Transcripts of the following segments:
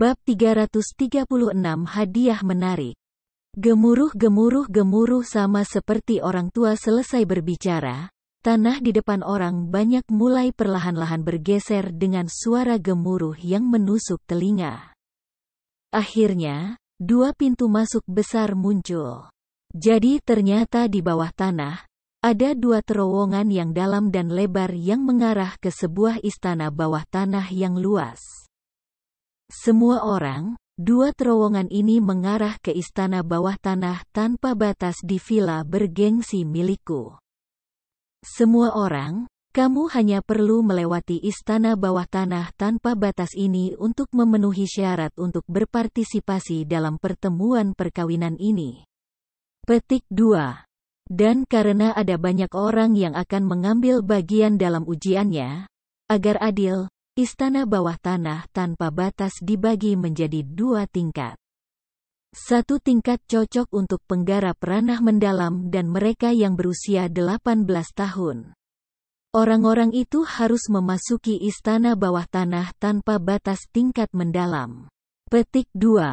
Bab 336 Hadiah Menarik Gemuruh-gemuruh-gemuruh sama seperti orang tua selesai berbicara, tanah di depan orang banyak mulai perlahan-lahan bergeser dengan suara gemuruh yang menusuk telinga. Akhirnya, dua pintu masuk besar muncul. Jadi ternyata di bawah tanah, ada dua terowongan yang dalam dan lebar yang mengarah ke sebuah istana bawah tanah yang luas. Semua orang, dua terowongan ini mengarah ke istana bawah tanah tanpa batas di villa bergengsi milikku. Semua orang, kamu hanya perlu melewati istana bawah tanah tanpa batas ini untuk memenuhi syarat untuk berpartisipasi dalam pertemuan perkawinan ini. Petik 2. Dan karena ada banyak orang yang akan mengambil bagian dalam ujiannya, agar adil, Istana bawah tanah tanpa batas dibagi menjadi dua tingkat. Satu tingkat cocok untuk penggarap ranah mendalam dan mereka yang berusia 18 tahun. Orang-orang itu harus memasuki istana bawah tanah tanpa batas tingkat mendalam. Petik 2.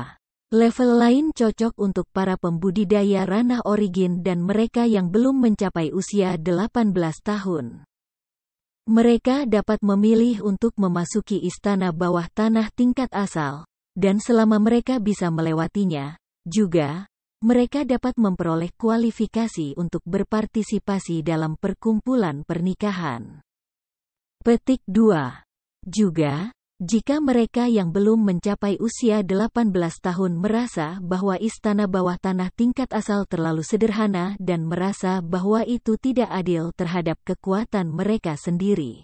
Level lain cocok untuk para pembudidaya ranah origin dan mereka yang belum mencapai usia 18 tahun. Mereka dapat memilih untuk memasuki istana bawah tanah tingkat asal, dan selama mereka bisa melewatinya, juga, mereka dapat memperoleh kualifikasi untuk berpartisipasi dalam perkumpulan pernikahan. Petik 2. Juga, jika mereka yang belum mencapai usia 18 tahun merasa bahwa istana bawah tanah tingkat asal terlalu sederhana dan merasa bahwa itu tidak adil terhadap kekuatan mereka sendiri,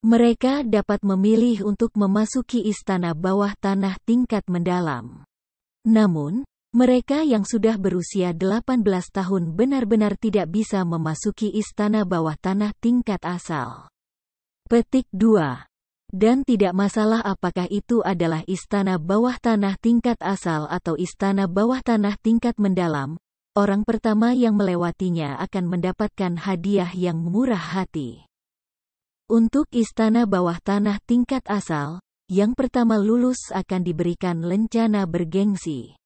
mereka dapat memilih untuk memasuki istana bawah tanah tingkat mendalam. Namun, mereka yang sudah berusia 18 tahun benar-benar tidak bisa memasuki istana bawah tanah tingkat asal. Petik 2 dan tidak masalah apakah itu adalah istana bawah tanah tingkat asal atau istana bawah tanah tingkat mendalam, orang pertama yang melewatinya akan mendapatkan hadiah yang murah hati. Untuk istana bawah tanah tingkat asal, yang pertama lulus akan diberikan lencana bergengsi.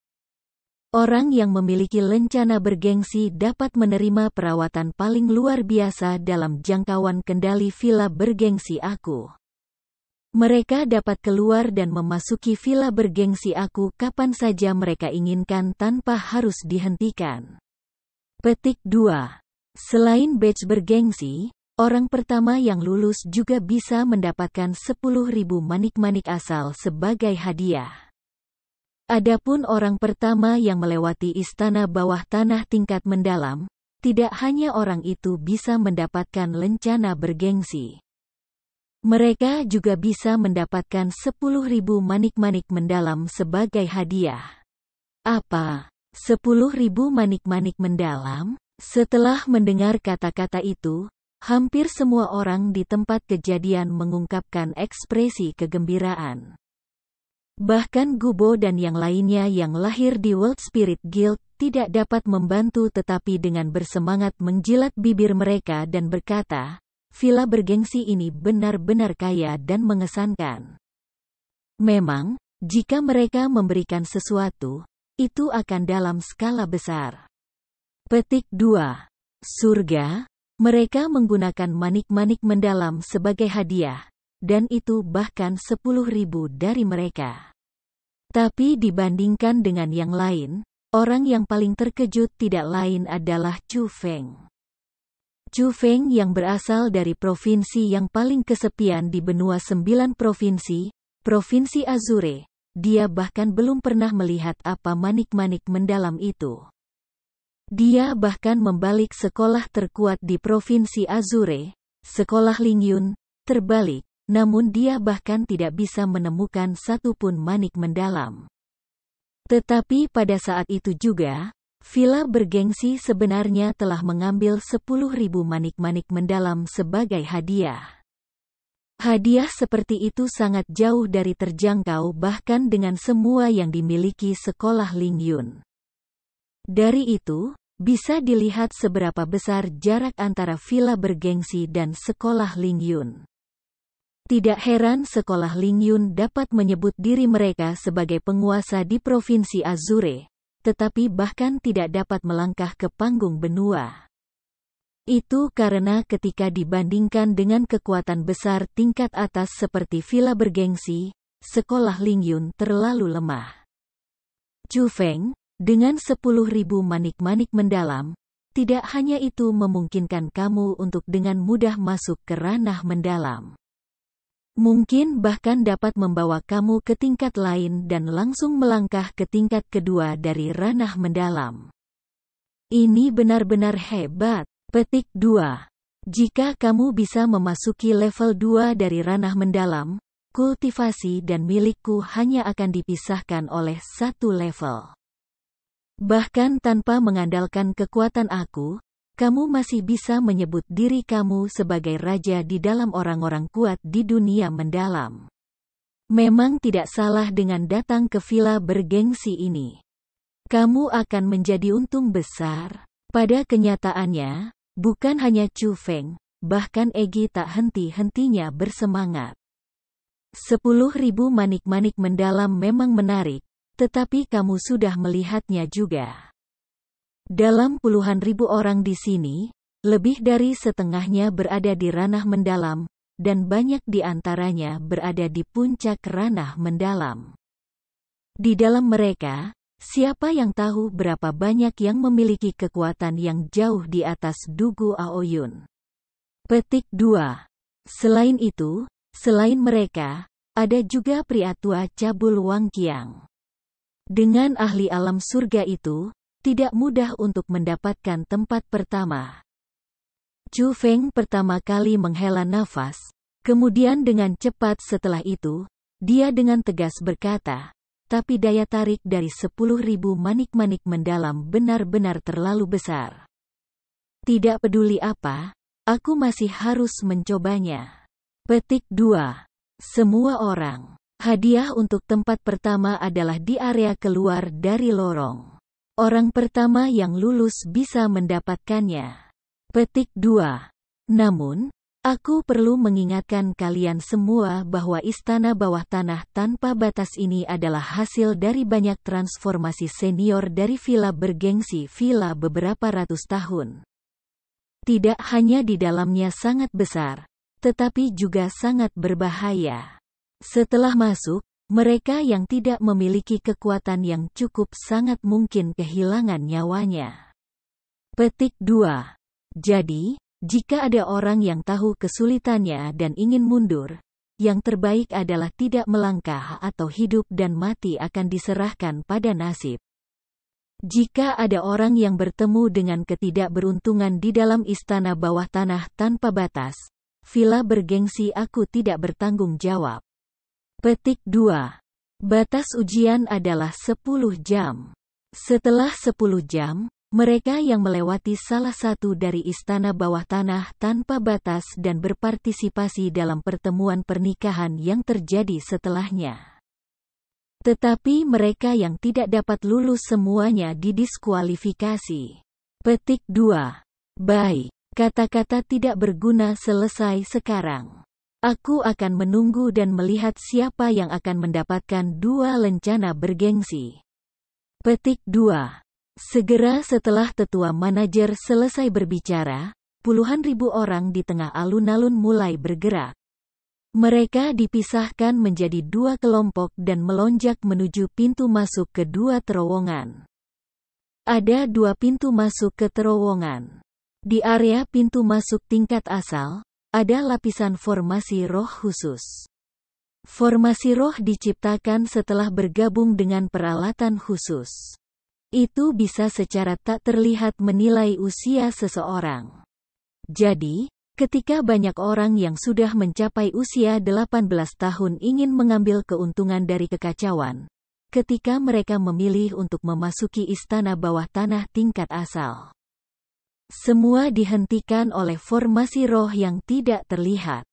Orang yang memiliki lencana bergengsi dapat menerima perawatan paling luar biasa dalam jangkauan kendali villa bergengsi aku. Mereka dapat keluar dan memasuki villa bergengsi aku kapan saja mereka inginkan tanpa harus dihentikan. Petik 2. Selain badge bergengsi, orang pertama yang lulus juga bisa mendapatkan 10.000 manik-manik asal sebagai hadiah. Adapun orang pertama yang melewati istana bawah tanah tingkat mendalam, tidak hanya orang itu bisa mendapatkan lencana bergengsi. Mereka juga bisa mendapatkan 10.000 manik-manik mendalam sebagai hadiah. Apa? 10.000 manik-manik mendalam? Setelah mendengar kata-kata itu, hampir semua orang di tempat kejadian mengungkapkan ekspresi kegembiraan. Bahkan Gubo dan yang lainnya yang lahir di World Spirit Guild tidak dapat membantu tetapi dengan bersemangat menjilat bibir mereka dan berkata, villa bergengsi ini benar-benar kaya dan mengesankan. Memang, jika mereka memberikan sesuatu, itu akan dalam skala besar. Petik 2. Surga, mereka menggunakan manik-manik mendalam sebagai hadiah, dan itu bahkan 10 ribu dari mereka. Tapi dibandingkan dengan yang lain, orang yang paling terkejut tidak lain adalah Chu Feng. Chu Feng yang berasal dari provinsi yang paling kesepian di benua sembilan provinsi, Provinsi Azure. Dia bahkan belum pernah melihat apa manik-manik mendalam itu. Dia bahkan membalik sekolah terkuat di Provinsi Azure, sekolah Lingyun, terbalik, namun dia bahkan tidak bisa menemukan satupun manik mendalam. Tetapi pada saat itu juga, Villa bergengsi sebenarnya telah mengambil 10.000 manik-manik mendalam sebagai hadiah. Hadiah seperti itu sangat jauh dari terjangkau bahkan dengan semua yang dimiliki sekolah Ling Yun. Dari itu, bisa dilihat seberapa besar jarak antara villa bergengsi dan sekolah Ling Yun. Tidak heran sekolah Ling Yun dapat menyebut diri mereka sebagai penguasa di Provinsi Azure, tetapi bahkan tidak dapat melangkah ke panggung benua. Itu karena ketika dibandingkan dengan kekuatan besar tingkat atas seperti villa bergengsi, sekolah Lingyun terlalu lemah. Chu Feng, dengan 10.000 manik-manik mendalam, tidak hanya itu memungkinkan kamu untuk dengan mudah masuk ke ranah mendalam. Mungkin bahkan dapat membawa kamu ke tingkat lain dan langsung melangkah ke tingkat kedua dari ranah mendalam. Ini benar-benar hebat. Petik 2. Jika kamu bisa memasuki level 2 dari ranah mendalam, kultivasi dan milikku hanya akan dipisahkan oleh satu level. Bahkan tanpa mengandalkan kekuatan aku, kamu masih bisa menyebut diri kamu sebagai raja di dalam orang-orang kuat di dunia mendalam. Memang tidak salah dengan datang ke villa bergengsi ini. Kamu akan menjadi untung besar. Pada kenyataannya, bukan hanya Chu Feng, bahkan Egi tak henti-hentinya bersemangat. Sepuluh ribu manik-manik mendalam memang menarik, tetapi kamu sudah melihatnya juga. Dalam puluhan ribu orang di sini, lebih dari setengahnya berada di ranah mendalam, dan banyak di antaranya berada di puncak ranah mendalam. Di dalam mereka, siapa yang tahu berapa banyak yang memiliki kekuatan yang jauh di atas Dugu Aoyun. Petik 2. Selain itu, selain mereka, ada juga pria tua Cabul Wangkiang. Dengan ahli alam surga itu, tidak mudah untuk mendapatkan tempat pertama. Chu Feng pertama kali menghela nafas, kemudian dengan cepat setelah itu, dia dengan tegas berkata, tapi daya tarik dari sepuluh ribu manik-manik mendalam benar-benar terlalu besar. Tidak peduli apa, aku masih harus mencobanya. Petik 2. Semua orang. Hadiah untuk tempat pertama adalah di area keluar dari lorong. Orang pertama yang lulus bisa mendapatkannya. Petik 2. Namun, aku perlu mengingatkan kalian semua bahwa istana bawah tanah tanpa batas ini adalah hasil dari banyak transformasi senior dari villa bergengsi villa beberapa ratus tahun. Tidak hanya di dalamnya sangat besar, tetapi juga sangat berbahaya. Setelah masuk, mereka yang tidak memiliki kekuatan yang cukup sangat mungkin kehilangan nyawanya. Petik 2. Jadi, jika ada orang yang tahu kesulitannya dan ingin mundur, yang terbaik adalah tidak melangkah atau hidup dan mati akan diserahkan pada nasib. Jika ada orang yang bertemu dengan ketidakberuntungan di dalam istana bawah tanah tanpa batas, villa bergengsi aku tidak bertanggung jawab. Petik 2. Batas ujian adalah 10 jam. Setelah 10 jam, mereka yang melewati salah satu dari istana bawah tanah tanpa batas dan berpartisipasi dalam pertemuan pernikahan yang terjadi setelahnya. Tetapi mereka yang tidak dapat lulus semuanya didiskualifikasi. Petik 2. Baik, kata-kata tidak berguna selesai sekarang. Aku akan menunggu dan melihat siapa yang akan mendapatkan dua lencana bergengsi. Petik 2. Segera setelah tetua manajer selesai berbicara, puluhan ribu orang di tengah alun-alun mulai bergerak. Mereka dipisahkan menjadi dua kelompok dan melonjak menuju pintu masuk kedua terowongan. Ada dua pintu masuk ke terowongan. Di area pintu masuk tingkat asal, ada lapisan formasi roh khusus. Formasi roh diciptakan setelah bergabung dengan peralatan khusus. Itu bisa secara tak terlihat menilai usia seseorang. Jadi, ketika banyak orang yang sudah mencapai usia 18 tahun ingin mengambil keuntungan dari kekacauan, ketika mereka memilih untuk memasuki istana bawah tanah tingkat asal. Semua dihentikan oleh formasi roh yang tidak terlihat.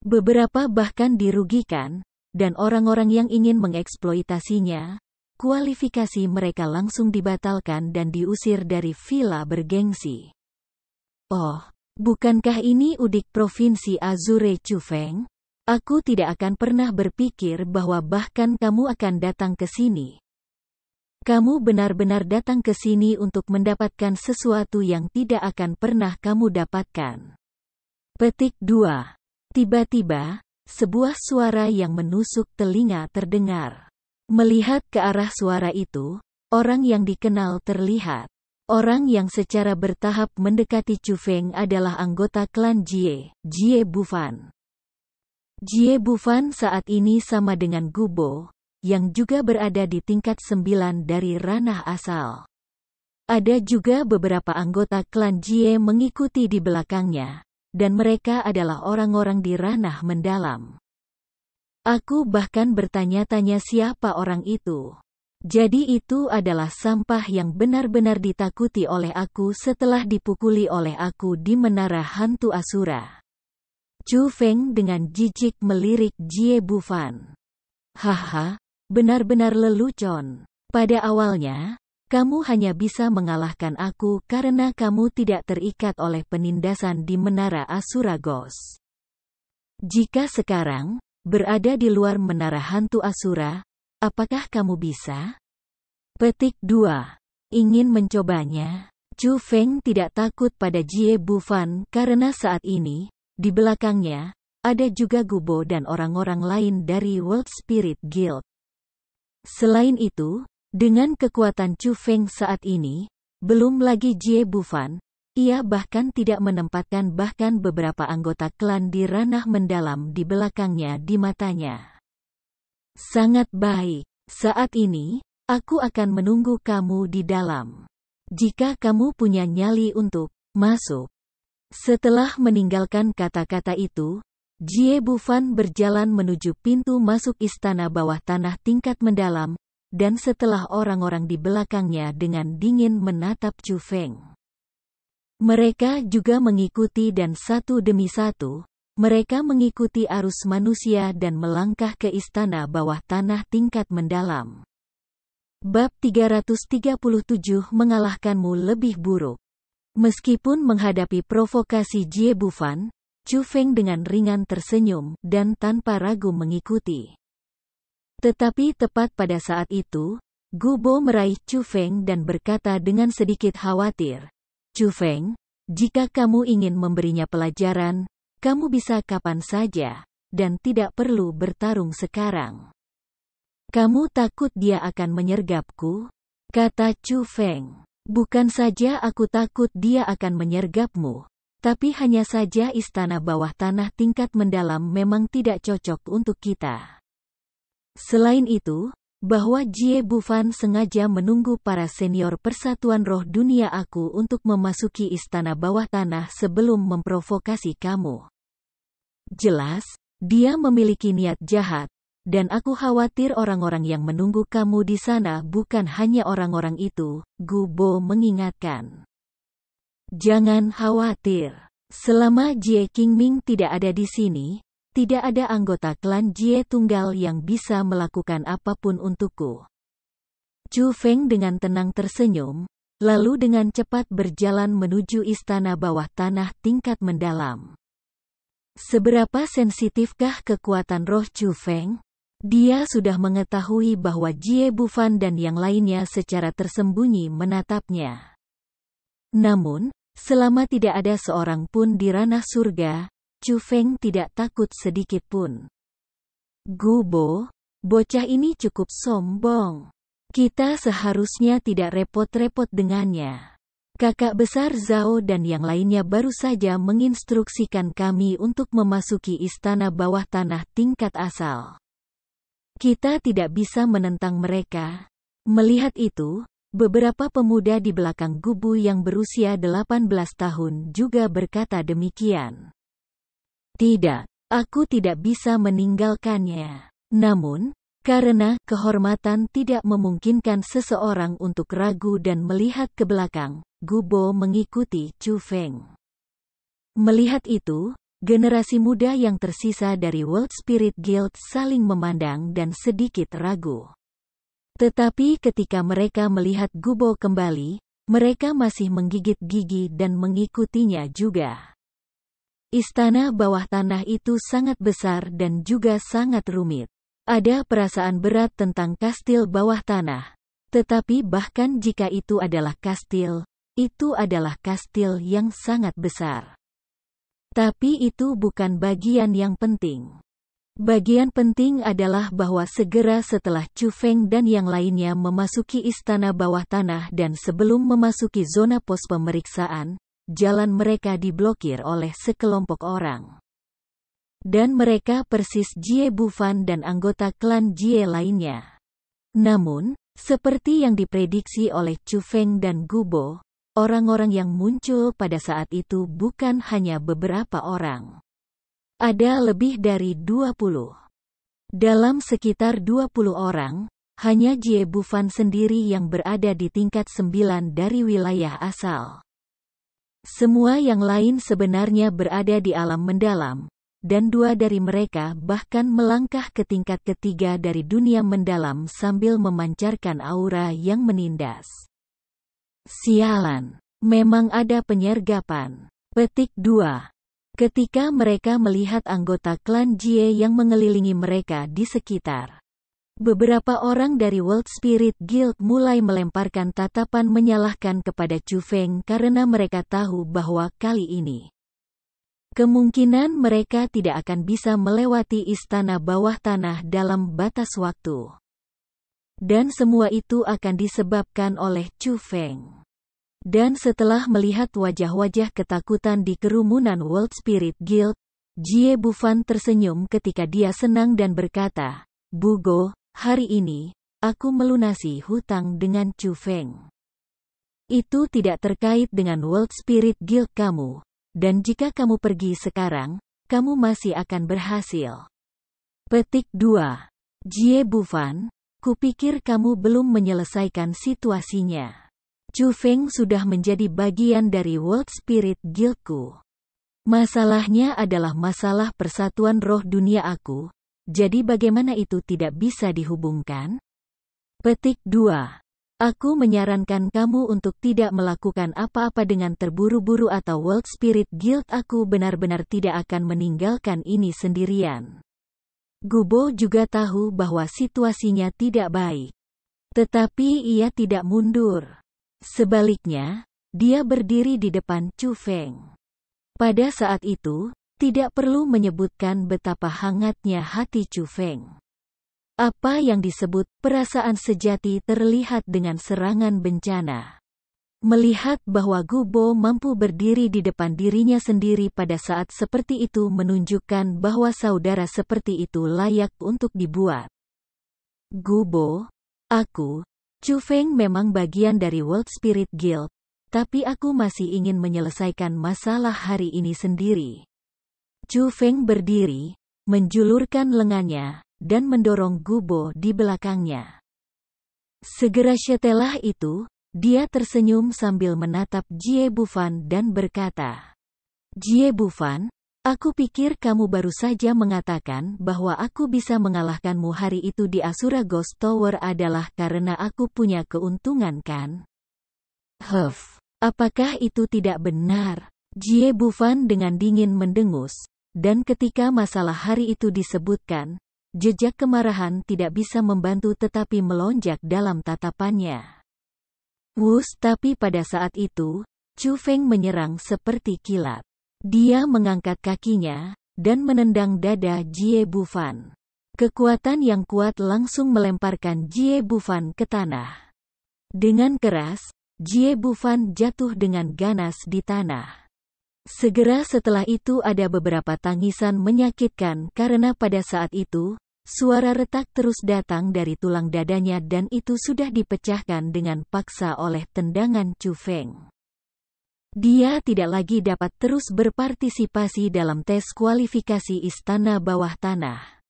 Beberapa bahkan dirugikan, dan orang-orang yang ingin mengeksploitasinya, kualifikasi mereka langsung dibatalkan dan diusir dari villa bergengsi. Oh, bukankah ini udik Provinsi Azure Chufeng? Aku tidak akan pernah berpikir bahwa bahkan kamu akan datang ke sini. Kamu benar-benar datang ke sini untuk mendapatkan sesuatu yang tidak akan pernah kamu dapatkan. Petik 2. Tiba-tiba, sebuah suara yang menusuk telinga terdengar. Melihat ke arah suara itu, orang yang dikenal terlihat. Orang yang secara bertahap mendekati Chu Feng adalah anggota klan Jie, Jie Bufan. Jie Bufan saat ini sama dengan Gubo, yang juga berada di tingkat sembilan dari ranah asal. Ada juga beberapa anggota klan Jie mengikuti di belakangnya, dan mereka adalah orang-orang di ranah mendalam. Aku bahkan bertanya-tanya siapa orang itu. Jadi itu adalah sampah yang benar-benar ditakuti oleh aku setelah dipukuli oleh aku di menara hantu Asura. Chu Feng dengan jijik melirik Jie Bufan. Haha, Benar-benar lelucon. Pada awalnya, kamu hanya bisa mengalahkan aku karena kamu tidak terikat oleh penindasan di Menara Asuragos. Jika sekarang, berada di luar Menara Hantu Asura, apakah kamu bisa? Petik 2. Ingin mencobanya? Chu Feng tidak takut pada Jie Bufan karena saat ini, di belakangnya, ada juga Gubo dan orang-orang lain dari World Spirit Guild. Selain itu, dengan kekuatan Chu Feng saat ini, belum lagi Jie Bufan, ia bahkan tidak menempatkan bahkan beberapa anggota klan di ranah mendalam di belakangnya di matanya. Sangat baik. Saat ini, aku akan menunggu kamu di dalam. Jika kamu punya nyali untuk masuk. Setelah meninggalkan kata-kata itu, Jie Bufan berjalan menuju pintu masuk istana bawah tanah tingkat mendalam, dan setelah orang-orang di belakangnya dengan dingin menatap Chu Feng. Mereka juga mengikuti dan satu demi satu, mereka mengikuti arus manusia dan melangkah ke istana bawah tanah tingkat mendalam. Bab 337 mengalahkanmu lebih buruk. Meskipun menghadapi provokasi Jie Bufan, Chu Feng dengan ringan tersenyum dan tanpa ragu mengikuti. Tetapi tepat pada saat itu, Gu Bo meraih Chu Feng dan berkata dengan sedikit khawatir, Chu Feng, jika kamu ingin memberinya pelajaran, kamu bisa kapan saja, dan tidak perlu bertarung sekarang. Kamu takut dia akan menyergapku? Kata Chu Feng. Bukan saja aku takut dia akan menyergapmu, tapi hanya saja istana bawah tanah tingkat mendalam memang tidak cocok untuk kita. Selain itu, bahwa Jie Bufan sengaja menunggu para senior Persatuan Roh Dunia aku untuk memasuki istana bawah tanah sebelum memprovokasi kamu. Jelas, dia memiliki niat jahat, dan aku khawatir orang-orang yang menunggu kamu di sana bukan hanya orang-orang itu, Gu Bo mengingatkan. Jangan khawatir. Selama Jie Qingming tidak ada di sini, tidak ada anggota klan Jie tunggal yang bisa melakukan apapun untukku. Chu Feng dengan tenang tersenyum, lalu dengan cepat berjalan menuju istana bawah tanah tingkat mendalam. Seberapa sensitifkah kekuatan roh Chu Feng? Dia sudah mengetahui bahwa Jie Bufan dan yang lainnya secara tersembunyi menatapnya. Namun, Selama tidak ada seorang pun di ranah surga, Chu Feng tidak takut sedikit pun. Gubo, bocah ini cukup sombong. Kita seharusnya tidak repot-repot dengannya. Kakak besar Zhao dan yang lainnya baru saja menginstruksikan kami untuk memasuki istana bawah tanah tingkat asal. Kita tidak bisa menentang mereka. Melihat itu, Beberapa pemuda di belakang gubu yang berusia 18 tahun juga berkata demikian. Tidak, aku tidak bisa meninggalkannya. Namun, karena kehormatan tidak memungkinkan seseorang untuk ragu dan melihat ke belakang, Gubo mengikuti Chu Feng. Melihat itu, generasi muda yang tersisa dari World Spirit Guild saling memandang dan sedikit ragu. Tetapi ketika mereka melihat Gubo kembali, mereka masih menggigit gigi dan mengikutinya juga. Istana bawah tanah itu sangat besar dan juga sangat rumit. Ada perasaan berat tentang kastil bawah tanah. Tetapi bahkan jika itu adalah kastil, itu adalah kastil yang sangat besar. Tapi itu bukan bagian yang penting. Bagian penting adalah bahwa segera setelah Chu Feng dan yang lainnya memasuki istana bawah tanah dan sebelum memasuki zona pos pemeriksaan, jalan mereka diblokir oleh sekelompok orang. Dan mereka persis Jie Bufan dan anggota klan Jie lainnya. Namun, seperti yang diprediksi oleh Chu Feng dan Gubo, orang-orang yang muncul pada saat itu bukan hanya beberapa orang ada lebih dari 20. Dalam sekitar 20 orang, hanya Jie Bufan sendiri yang berada di tingkat 9 dari wilayah asal. Semua yang lain sebenarnya berada di alam mendalam, dan dua dari mereka bahkan melangkah ke tingkat ketiga dari dunia mendalam sambil memancarkan aura yang menindas. Sialan, memang ada penyergapan. Petik 2 ketika mereka melihat anggota klan Jie yang mengelilingi mereka di sekitar. Beberapa orang dari World Spirit Guild mulai melemparkan tatapan menyalahkan kepada Chu Feng karena mereka tahu bahwa kali ini kemungkinan mereka tidak akan bisa melewati istana bawah tanah dalam batas waktu. Dan semua itu akan disebabkan oleh Chu Feng. Dan setelah melihat wajah-wajah ketakutan di kerumunan World Spirit Guild, Jie Bufan tersenyum ketika dia senang dan berkata, Bugo, hari ini, aku melunasi hutang dengan Chu Feng. Itu tidak terkait dengan World Spirit Guild kamu, dan jika kamu pergi sekarang, kamu masih akan berhasil. Petik 2. Jie Bufan, kupikir kamu belum menyelesaikan situasinya. Chu Feng sudah menjadi bagian dari World Spirit Guildku. Masalahnya adalah masalah persatuan roh dunia aku, jadi bagaimana itu tidak bisa dihubungkan? Petik 2. Aku menyarankan kamu untuk tidak melakukan apa-apa dengan terburu-buru atau World Spirit Guild aku benar-benar tidak akan meninggalkan ini sendirian. Gubo juga tahu bahwa situasinya tidak baik. Tetapi ia tidak mundur. Sebaliknya, dia berdiri di depan Chu Feng. Pada saat itu, tidak perlu menyebutkan betapa hangatnya hati Chu Feng. Apa yang disebut perasaan sejati terlihat dengan serangan bencana. Melihat bahwa Gu Bo mampu berdiri di depan dirinya sendiri pada saat seperti itu menunjukkan bahwa saudara seperti itu layak untuk dibuat. Gu Bo, aku, Chu Feng memang bagian dari World Spirit Guild, tapi aku masih ingin menyelesaikan masalah hari ini sendiri. Chu Feng berdiri, menjulurkan lengannya, dan mendorong Gubo di belakangnya. Segera setelah itu, dia tersenyum sambil menatap Jie Bufan dan berkata, Jie Bufan, Aku pikir kamu baru saja mengatakan bahwa aku bisa mengalahkanmu hari itu di Asura Ghost Tower adalah karena aku punya keuntungan kan? Huff, apakah itu tidak benar? Jie Bufan dengan dingin mendengus, dan ketika masalah hari itu disebutkan, jejak kemarahan tidak bisa membantu tetapi melonjak dalam tatapannya. Wus tapi pada saat itu, Chu Feng menyerang seperti kilat. Dia mengangkat kakinya, dan menendang dada Jie Bufan. Kekuatan yang kuat langsung melemparkan Jie Bufan ke tanah. Dengan keras, Jie Bufan jatuh dengan ganas di tanah. Segera setelah itu ada beberapa tangisan menyakitkan karena pada saat itu, Suara retak terus datang dari tulang dadanya dan itu sudah dipecahkan dengan paksa oleh tendangan Chu Feng. Dia tidak lagi dapat terus berpartisipasi dalam tes kualifikasi istana bawah tanah.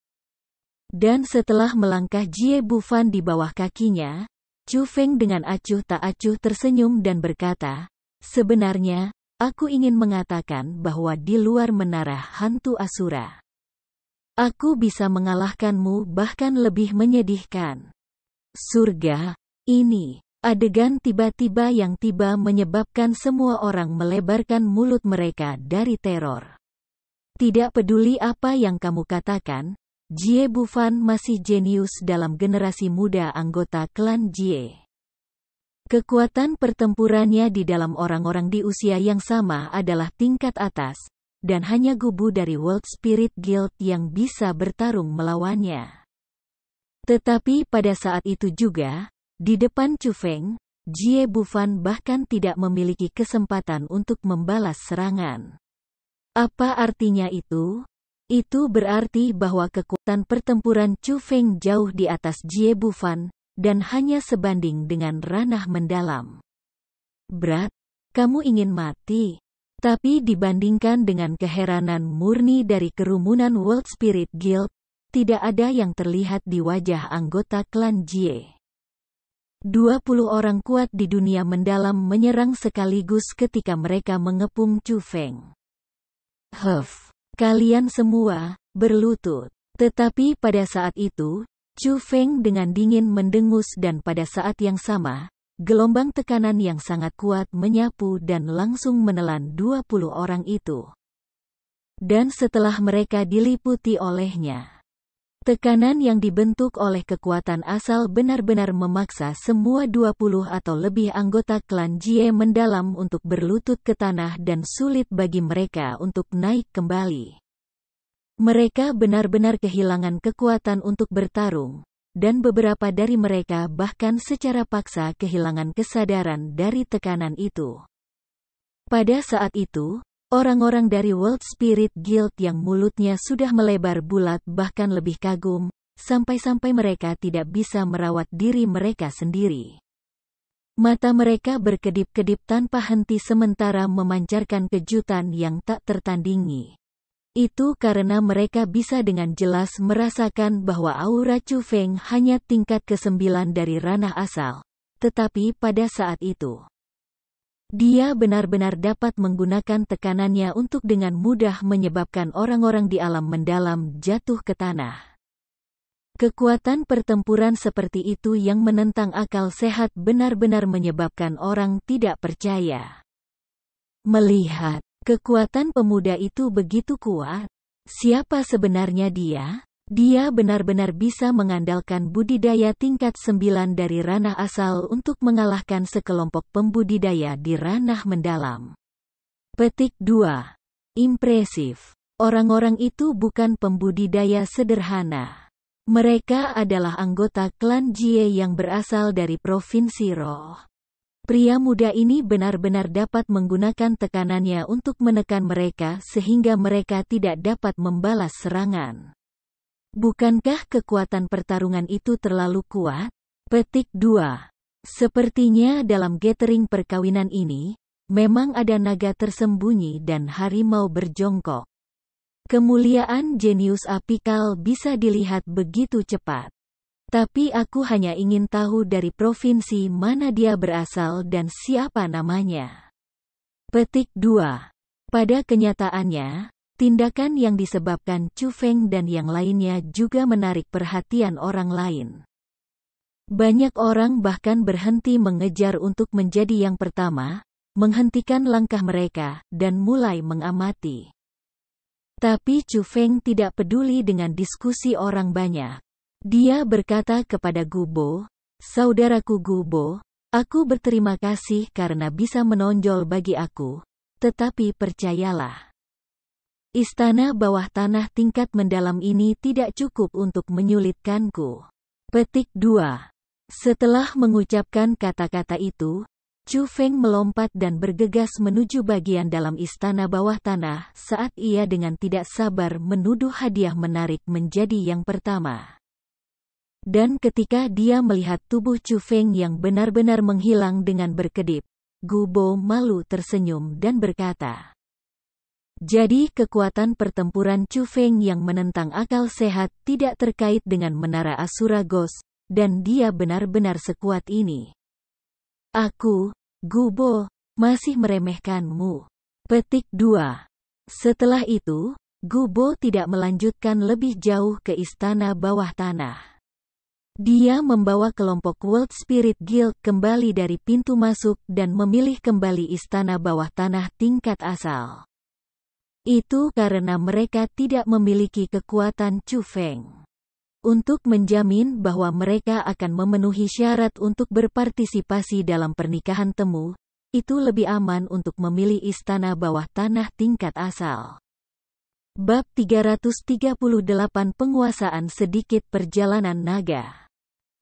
Dan setelah melangkah Jie Bufan di bawah kakinya, Chu Feng dengan acuh tak acuh tersenyum dan berkata, Sebenarnya, aku ingin mengatakan bahwa di luar menara hantu Asura. Aku bisa mengalahkanmu bahkan lebih menyedihkan. Surga, ini, Adegan tiba-tiba yang tiba menyebabkan semua orang melebarkan mulut mereka dari teror. Tidak peduli apa yang kamu katakan, Jie Bufan masih jenius dalam generasi muda anggota klan Jie. Kekuatan pertempurannya di dalam orang-orang di usia yang sama adalah tingkat atas, dan hanya gubu dari World Spirit Guild yang bisa bertarung melawannya. Tetapi pada saat itu juga, di depan Chu Feng, Jie Bufan bahkan tidak memiliki kesempatan untuk membalas serangan. Apa artinya itu? Itu berarti bahwa kekuatan pertempuran Chu Feng jauh di atas Jie Bufan, dan hanya sebanding dengan ranah mendalam. Berat, kamu ingin mati. Tapi dibandingkan dengan keheranan murni dari kerumunan World Spirit Guild, tidak ada yang terlihat di wajah anggota klan Jie. 20 orang kuat di dunia mendalam menyerang sekaligus ketika mereka mengepung Chu Feng. Huff, kalian semua, berlutut. Tetapi pada saat itu, Chu Feng dengan dingin mendengus dan pada saat yang sama, gelombang tekanan yang sangat kuat menyapu dan langsung menelan 20 orang itu. Dan setelah mereka diliputi olehnya, Tekanan yang dibentuk oleh kekuatan asal benar-benar memaksa semua 20 atau lebih anggota klan Jie mendalam untuk berlutut ke tanah dan sulit bagi mereka untuk naik kembali. Mereka benar-benar kehilangan kekuatan untuk bertarung, dan beberapa dari mereka bahkan secara paksa kehilangan kesadaran dari tekanan itu. Pada saat itu, Orang-orang dari World Spirit Guild yang mulutnya sudah melebar bulat bahkan lebih kagum, sampai-sampai mereka tidak bisa merawat diri mereka sendiri. Mata mereka berkedip-kedip tanpa henti sementara memancarkan kejutan yang tak tertandingi. Itu karena mereka bisa dengan jelas merasakan bahwa aura Chu Feng hanya tingkat ke-9 dari ranah asal. Tetapi pada saat itu, dia benar-benar dapat menggunakan tekanannya untuk dengan mudah menyebabkan orang-orang di alam mendalam jatuh ke tanah. Kekuatan pertempuran seperti itu yang menentang akal sehat benar-benar menyebabkan orang tidak percaya. Melihat kekuatan pemuda itu begitu kuat, siapa sebenarnya dia? Dia benar-benar bisa mengandalkan budidaya tingkat 9 dari ranah asal untuk mengalahkan sekelompok pembudidaya di ranah mendalam. Petik 2. Impresif. Orang-orang itu bukan pembudidaya sederhana. Mereka adalah anggota klan Jie yang berasal dari Provinsi Roh. Pria muda ini benar-benar dapat menggunakan tekanannya untuk menekan mereka sehingga mereka tidak dapat membalas serangan. Bukankah kekuatan pertarungan itu terlalu kuat? Petik 2. Sepertinya dalam gathering perkawinan ini, memang ada naga tersembunyi dan harimau berjongkok. Kemuliaan jenius apikal bisa dilihat begitu cepat. Tapi aku hanya ingin tahu dari provinsi mana dia berasal dan siapa namanya. Petik 2. Pada kenyataannya, Tindakan yang disebabkan Chu Feng dan yang lainnya juga menarik perhatian orang lain. Banyak orang bahkan berhenti mengejar untuk menjadi yang pertama, menghentikan langkah mereka, dan mulai mengamati. Tapi Chu Feng tidak peduli dengan diskusi orang banyak. Dia berkata kepada Gubo, Saudaraku Gubo, aku berterima kasih karena bisa menonjol bagi aku, tetapi percayalah. Istana bawah tanah tingkat mendalam ini tidak cukup untuk menyulitkanku. Petik 2. Setelah mengucapkan kata-kata itu, Chu Feng melompat dan bergegas menuju bagian dalam istana bawah tanah saat ia dengan tidak sabar menuduh hadiah menarik menjadi yang pertama. Dan ketika dia melihat tubuh Chu Feng yang benar-benar menghilang dengan berkedip, Gu Bo malu tersenyum dan berkata, jadi kekuatan pertempuran Chu Feng yang menentang akal sehat tidak terkait dengan menara Asura Ghost, dan dia benar-benar sekuat ini. Aku, Gubo, masih meremehkanmu. Petik 2. Setelah itu, Gubo tidak melanjutkan lebih jauh ke istana bawah tanah. Dia membawa kelompok World Spirit Guild kembali dari pintu masuk dan memilih kembali istana bawah tanah tingkat asal. Itu karena mereka tidak memiliki kekuatan Chu Feng. Untuk menjamin bahwa mereka akan memenuhi syarat untuk berpartisipasi dalam pernikahan temu, itu lebih aman untuk memilih istana bawah tanah tingkat asal. Bab 338 Penguasaan Sedikit Perjalanan Naga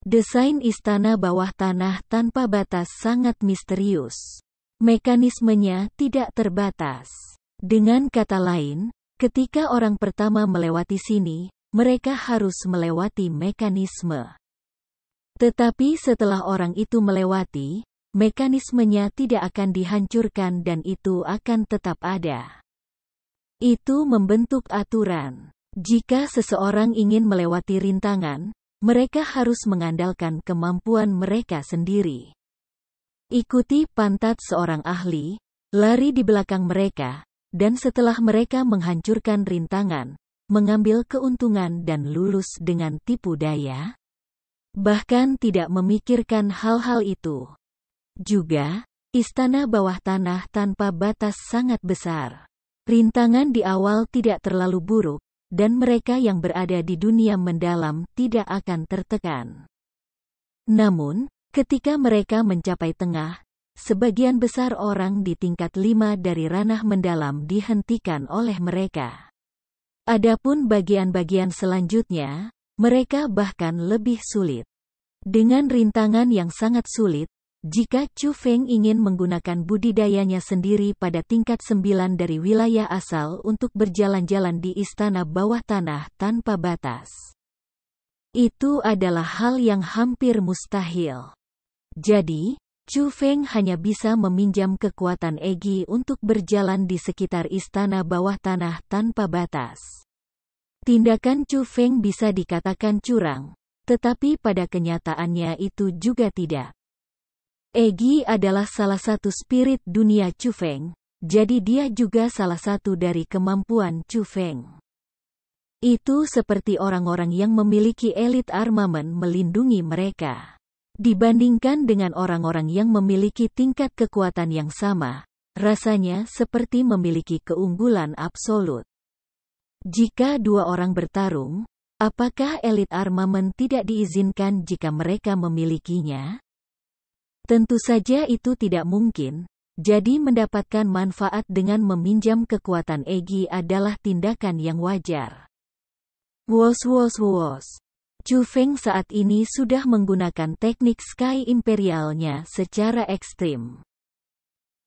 Desain istana bawah tanah tanpa batas sangat misterius. Mekanismenya tidak terbatas. Dengan kata lain, ketika orang pertama melewati sini, mereka harus melewati mekanisme. Tetapi setelah orang itu melewati, mekanismenya tidak akan dihancurkan dan itu akan tetap ada. Itu membentuk aturan. Jika seseorang ingin melewati rintangan, mereka harus mengandalkan kemampuan mereka sendiri. Ikuti pantat seorang ahli, lari di belakang mereka, dan setelah mereka menghancurkan rintangan, mengambil keuntungan dan lulus dengan tipu daya, bahkan tidak memikirkan hal-hal itu. Juga, istana bawah tanah tanpa batas sangat besar. Rintangan di awal tidak terlalu buruk, dan mereka yang berada di dunia mendalam tidak akan tertekan. Namun, ketika mereka mencapai tengah, Sebagian besar orang di tingkat lima dari ranah mendalam dihentikan oleh mereka. Adapun bagian-bagian selanjutnya, mereka bahkan lebih sulit. Dengan rintangan yang sangat sulit, jika Chu Feng ingin menggunakan budidayanya sendiri pada tingkat sembilan dari wilayah asal untuk berjalan-jalan di istana bawah tanah tanpa batas. Itu adalah hal yang hampir mustahil. Jadi, Chu Feng hanya bisa meminjam kekuatan Egi untuk berjalan di sekitar istana bawah tanah tanpa batas. Tindakan Chu Feng bisa dikatakan curang, tetapi pada kenyataannya itu juga tidak. Egi adalah salah satu spirit dunia Chu Feng, jadi dia juga salah satu dari kemampuan Chu Feng. Itu seperti orang-orang yang memiliki elit armamen melindungi mereka. Dibandingkan dengan orang-orang yang memiliki tingkat kekuatan yang sama, rasanya seperti memiliki keunggulan absolut. Jika dua orang bertarung, apakah elit armamen tidak diizinkan jika mereka memilikinya? Tentu saja itu tidak mungkin, jadi mendapatkan manfaat dengan meminjam kekuatan Egi adalah tindakan yang wajar. Wos wos wos. Chu Feng saat ini sudah menggunakan teknik Sky Imperialnya secara ekstrim.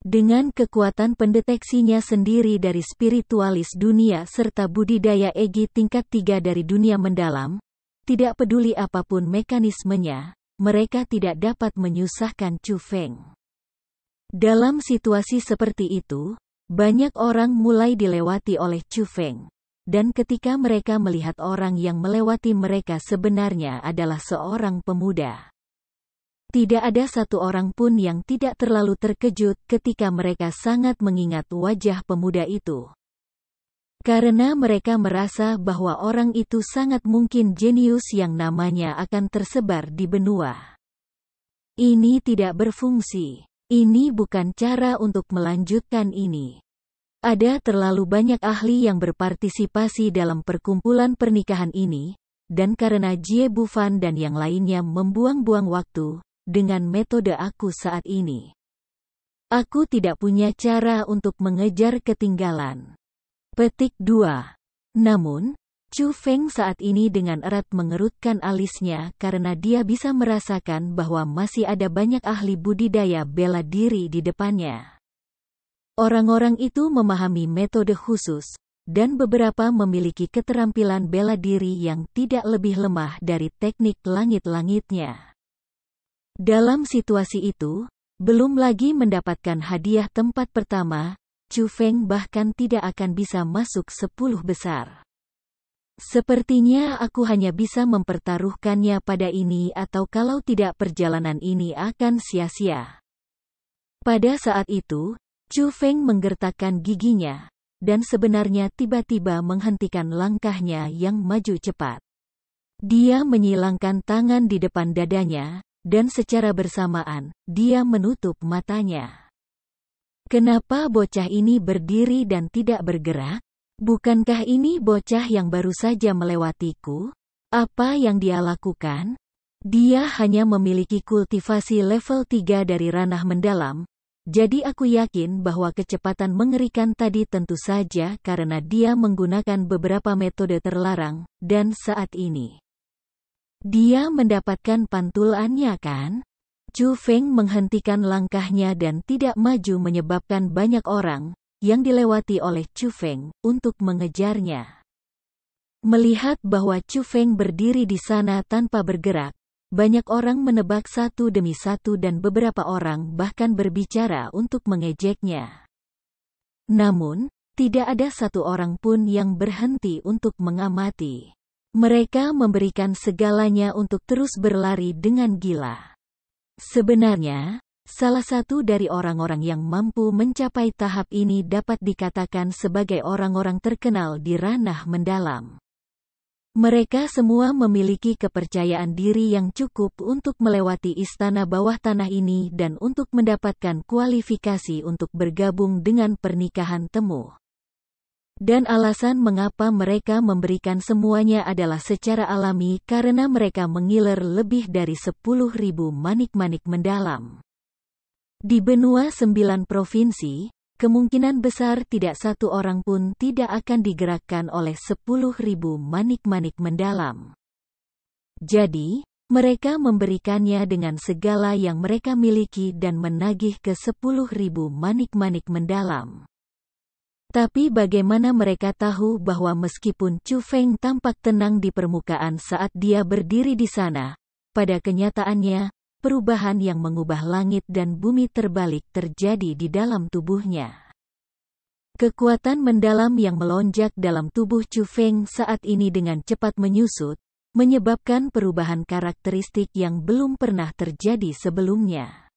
Dengan kekuatan pendeteksinya sendiri dari spiritualis dunia serta budidaya Egi tingkat tiga dari dunia mendalam, tidak peduli apapun mekanismenya, mereka tidak dapat menyusahkan Chu Feng. Dalam situasi seperti itu, banyak orang mulai dilewati oleh Chu Feng. Dan ketika mereka melihat orang yang melewati mereka sebenarnya adalah seorang pemuda. Tidak ada satu orang pun yang tidak terlalu terkejut ketika mereka sangat mengingat wajah pemuda itu. Karena mereka merasa bahwa orang itu sangat mungkin jenius yang namanya akan tersebar di benua. Ini tidak berfungsi. Ini bukan cara untuk melanjutkan ini. Ada terlalu banyak ahli yang berpartisipasi dalam perkumpulan pernikahan ini, dan karena Jie Bufan dan yang lainnya membuang-buang waktu, dengan metode aku saat ini. Aku tidak punya cara untuk mengejar ketinggalan. Petik 2. Namun, Chu Feng saat ini dengan erat mengerutkan alisnya karena dia bisa merasakan bahwa masih ada banyak ahli budidaya bela diri di depannya. Orang-orang itu memahami metode khusus, dan beberapa memiliki keterampilan bela diri yang tidak lebih lemah dari teknik langit-langitnya. Dalam situasi itu, belum lagi mendapatkan hadiah tempat pertama, Chu Feng bahkan tidak akan bisa masuk sepuluh besar. Sepertinya aku hanya bisa mempertaruhkannya pada ini atau kalau tidak perjalanan ini akan sia-sia. Pada saat itu, Chu Feng menggertakkan giginya, dan sebenarnya tiba-tiba menghentikan langkahnya yang maju cepat. Dia menyilangkan tangan di depan dadanya, dan secara bersamaan, dia menutup matanya. Kenapa bocah ini berdiri dan tidak bergerak? Bukankah ini bocah yang baru saja melewatiku? Apa yang dia lakukan? Dia hanya memiliki kultivasi level 3 dari ranah mendalam, jadi aku yakin bahwa kecepatan mengerikan tadi tentu saja karena dia menggunakan beberapa metode terlarang, dan saat ini. Dia mendapatkan pantulannya kan? Chu Feng menghentikan langkahnya dan tidak maju menyebabkan banyak orang, yang dilewati oleh Chu Feng, untuk mengejarnya. Melihat bahwa Chu Feng berdiri di sana tanpa bergerak, banyak orang menebak satu demi satu dan beberapa orang bahkan berbicara untuk mengejeknya. Namun, tidak ada satu orang pun yang berhenti untuk mengamati. Mereka memberikan segalanya untuk terus berlari dengan gila. Sebenarnya, salah satu dari orang-orang yang mampu mencapai tahap ini dapat dikatakan sebagai orang-orang terkenal di ranah mendalam. Mereka semua memiliki kepercayaan diri yang cukup untuk melewati istana bawah tanah ini dan untuk mendapatkan kualifikasi untuk bergabung dengan pernikahan temu. Dan alasan mengapa mereka memberikan semuanya adalah secara alami karena mereka mengiler lebih dari 10.000 manik-manik mendalam. Di benua sembilan provinsi, kemungkinan besar tidak satu orang pun tidak akan digerakkan oleh sepuluh ribu manik-manik mendalam. Jadi, mereka memberikannya dengan segala yang mereka miliki dan menagih ke sepuluh ribu manik-manik mendalam. Tapi bagaimana mereka tahu bahwa meskipun Chu Feng tampak tenang di permukaan saat dia berdiri di sana, pada kenyataannya, perubahan yang mengubah langit dan bumi terbalik terjadi di dalam tubuhnya. Kekuatan mendalam yang melonjak dalam tubuh Chu Feng saat ini dengan cepat menyusut, menyebabkan perubahan karakteristik yang belum pernah terjadi sebelumnya.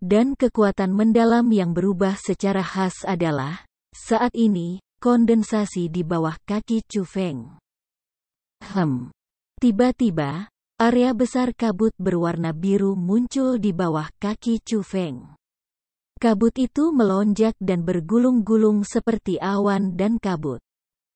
Dan kekuatan mendalam yang berubah secara khas adalah, saat ini, kondensasi di bawah kaki Chu Feng. Hem. Tiba-tiba, Area besar kabut berwarna biru muncul di bawah kaki Chu Feng. Kabut itu melonjak dan bergulung-gulung seperti awan dan kabut.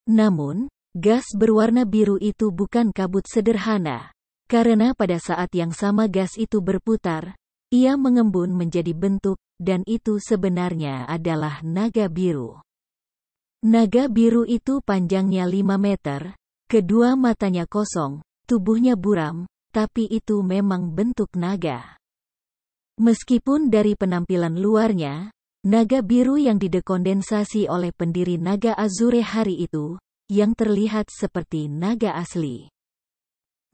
Namun, gas berwarna biru itu bukan kabut sederhana. Karena pada saat yang sama gas itu berputar, ia mengembun menjadi bentuk, dan itu sebenarnya adalah naga biru. Naga biru itu panjangnya 5 meter, kedua matanya kosong, tubuhnya buram, tapi itu memang bentuk naga. Meskipun dari penampilan luarnya, naga biru yang didekondensasi oleh pendiri naga Azure hari itu, yang terlihat seperti naga asli.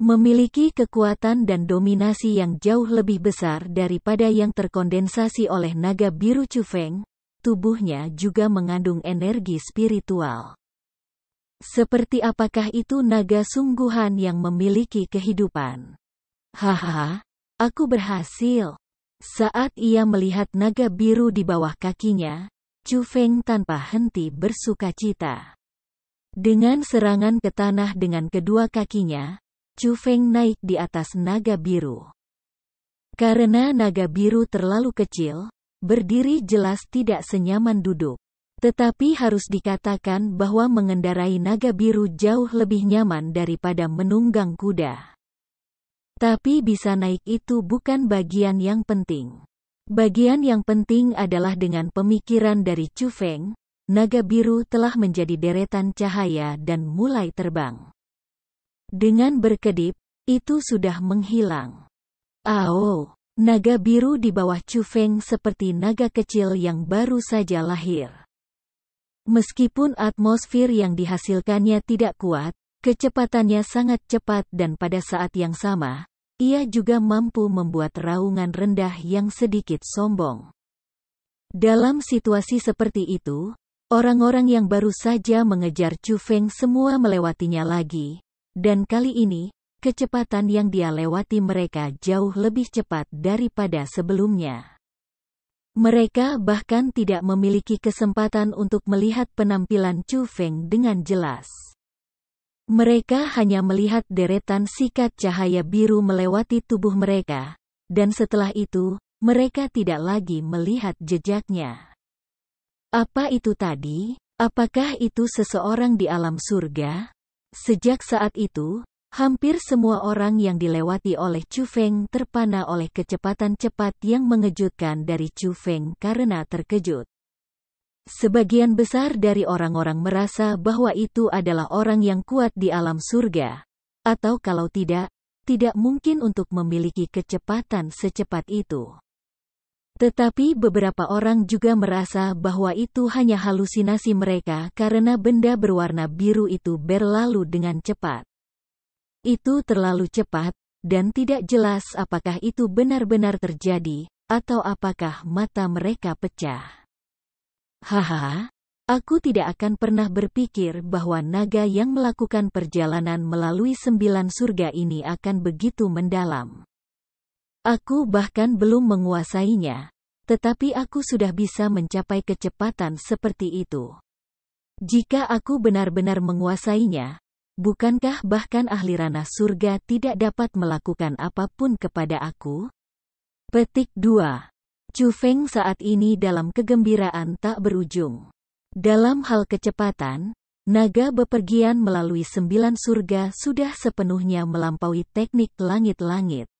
Memiliki kekuatan dan dominasi yang jauh lebih besar daripada yang terkondensasi oleh naga biru Chufeng. tubuhnya juga mengandung energi spiritual. Seperti apakah itu naga sungguhan yang memiliki kehidupan? Haha, aku berhasil. Saat ia melihat naga biru di bawah kakinya, Chu Feng tanpa henti bersuka cita. Dengan serangan ke tanah dengan kedua kakinya, Chu Feng naik di atas naga biru. Karena naga biru terlalu kecil, berdiri jelas tidak senyaman duduk. Tetapi harus dikatakan bahwa mengendarai naga biru jauh lebih nyaman daripada menunggang kuda. Tapi bisa naik itu bukan bagian yang penting. Bagian yang penting adalah dengan pemikiran dari Chu Feng, naga biru telah menjadi deretan cahaya dan mulai terbang. Dengan berkedip, itu sudah menghilang. Ao, naga biru di bawah Chu Feng seperti naga kecil yang baru saja lahir. Meskipun atmosfer yang dihasilkannya tidak kuat, kecepatannya sangat cepat dan pada saat yang sama, ia juga mampu membuat raungan rendah yang sedikit sombong. Dalam situasi seperti itu, Orang-orang yang baru saja mengejar Chu Feng semua melewatinya lagi. Dan kali ini, kecepatan yang dia lewati mereka jauh lebih cepat daripada sebelumnya. Mereka bahkan tidak memiliki kesempatan untuk melihat penampilan Chu Feng dengan jelas. Mereka hanya melihat deretan sikat cahaya biru melewati tubuh mereka, dan setelah itu, mereka tidak lagi melihat jejaknya. Apa itu tadi? Apakah itu seseorang di alam surga? Sejak saat itu, Hampir semua orang yang dilewati oleh Chu Feng terpana oleh kecepatan cepat yang mengejutkan dari Chu Feng karena terkejut. Sebagian besar dari orang-orang merasa bahwa itu adalah orang yang kuat di alam surga. Atau kalau tidak, tidak mungkin untuk memiliki kecepatan secepat itu. Tetapi beberapa orang juga merasa bahwa itu hanya halusinasi mereka karena benda berwarna biru itu berlalu dengan cepat. Itu terlalu cepat, dan tidak jelas apakah itu benar-benar terjadi, atau apakah mata mereka pecah. Haha, aku tidak akan pernah berpikir bahwa naga yang melakukan perjalanan melalui sembilan surga ini akan begitu mendalam. Aku bahkan belum menguasainya, tetapi aku sudah bisa mencapai kecepatan seperti itu. Jika aku benar-benar menguasainya, Bukankah bahkan ahli ranah surga tidak dapat melakukan apapun kepada aku? Petik 2. Chu Feng saat ini dalam kegembiraan tak berujung. Dalam hal kecepatan, naga bepergian melalui sembilan surga sudah sepenuhnya melampaui teknik langit-langit.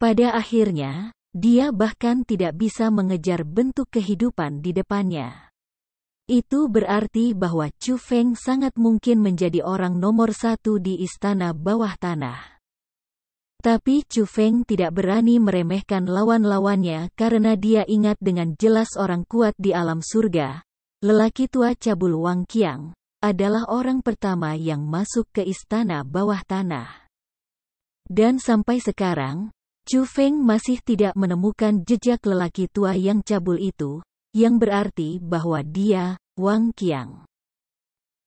Pada akhirnya, dia bahkan tidak bisa mengejar bentuk kehidupan di depannya. Itu berarti bahwa Chu Feng sangat mungkin menjadi orang nomor satu di istana bawah tanah. Tapi Chu Feng tidak berani meremehkan lawan-lawannya karena dia ingat dengan jelas orang kuat di alam surga. Lelaki tua cabul Wang Qiang adalah orang pertama yang masuk ke istana bawah tanah. Dan sampai sekarang, Chu Feng masih tidak menemukan jejak lelaki tua yang cabul itu, yang berarti bahwa dia, Wang Qiang,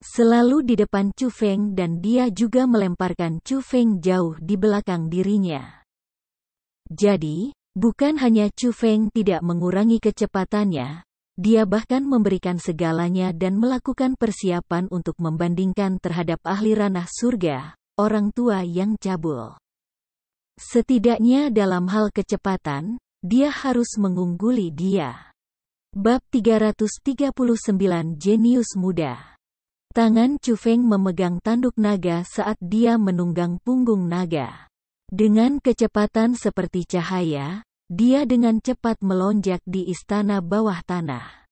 selalu di depan Chu Feng dan dia juga melemparkan Chu Feng jauh di belakang dirinya. Jadi, bukan hanya Chu Feng tidak mengurangi kecepatannya, dia bahkan memberikan segalanya dan melakukan persiapan untuk membandingkan terhadap ahli ranah surga, orang tua yang cabul. Setidaknya dalam hal kecepatan, dia harus mengungguli dia. Bab 339 Genius Muda Tangan Chu Feng memegang tanduk naga saat dia menunggang punggung naga. Dengan kecepatan seperti cahaya, dia dengan cepat melonjak di istana bawah tanah.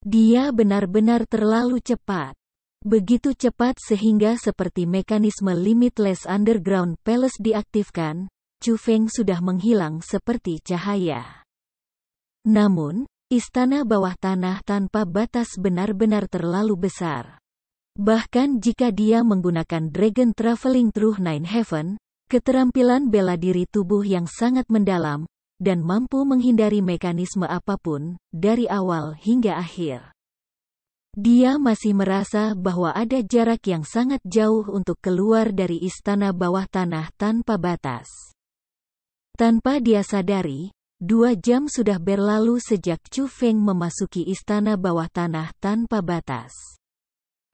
Dia benar-benar terlalu cepat. Begitu cepat sehingga seperti mekanisme limitless underground palace diaktifkan, Chu Feng sudah menghilang seperti cahaya. Namun, Istana bawah tanah tanpa batas benar-benar terlalu besar. Bahkan jika dia menggunakan Dragon Traveling Through Nine Heaven, keterampilan bela diri tubuh yang sangat mendalam, dan mampu menghindari mekanisme apapun, dari awal hingga akhir. Dia masih merasa bahwa ada jarak yang sangat jauh untuk keluar dari istana bawah tanah tanpa batas. Tanpa dia sadari, Dua jam sudah berlalu sejak Chu Feng memasuki istana bawah tanah tanpa batas.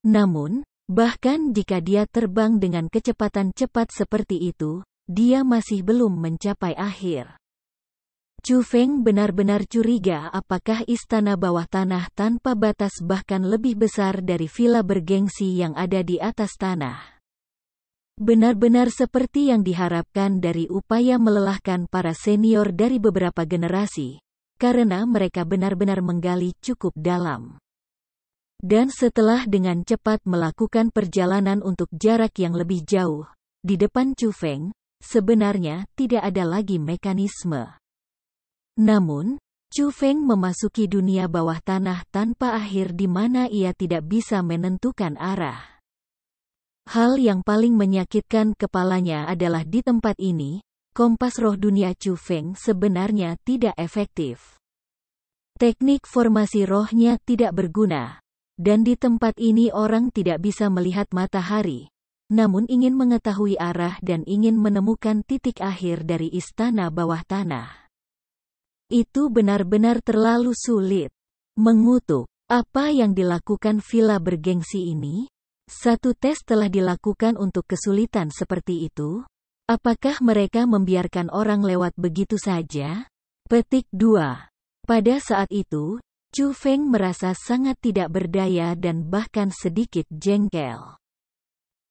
Namun, bahkan jika dia terbang dengan kecepatan cepat seperti itu, dia masih belum mencapai akhir. Chu Feng benar-benar curiga apakah istana bawah tanah tanpa batas bahkan lebih besar dari villa bergengsi yang ada di atas tanah. Benar-benar seperti yang diharapkan dari upaya melelahkan para senior dari beberapa generasi, karena mereka benar-benar menggali cukup dalam. Dan setelah dengan cepat melakukan perjalanan untuk jarak yang lebih jauh, di depan Chu Feng, sebenarnya tidak ada lagi mekanisme. Namun, Chu Feng memasuki dunia bawah tanah tanpa akhir di mana ia tidak bisa menentukan arah. Hal yang paling menyakitkan kepalanya adalah di tempat ini, kompas roh dunia Chu Feng sebenarnya tidak efektif. Teknik formasi rohnya tidak berguna, dan di tempat ini orang tidak bisa melihat matahari, namun ingin mengetahui arah dan ingin menemukan titik akhir dari istana bawah tanah. Itu benar-benar terlalu sulit. Mengutuk, apa yang dilakukan villa bergengsi ini? Satu tes telah dilakukan untuk kesulitan seperti itu. Apakah mereka membiarkan orang lewat begitu saja? Petik 2. Pada saat itu, Chu Feng merasa sangat tidak berdaya dan bahkan sedikit jengkel.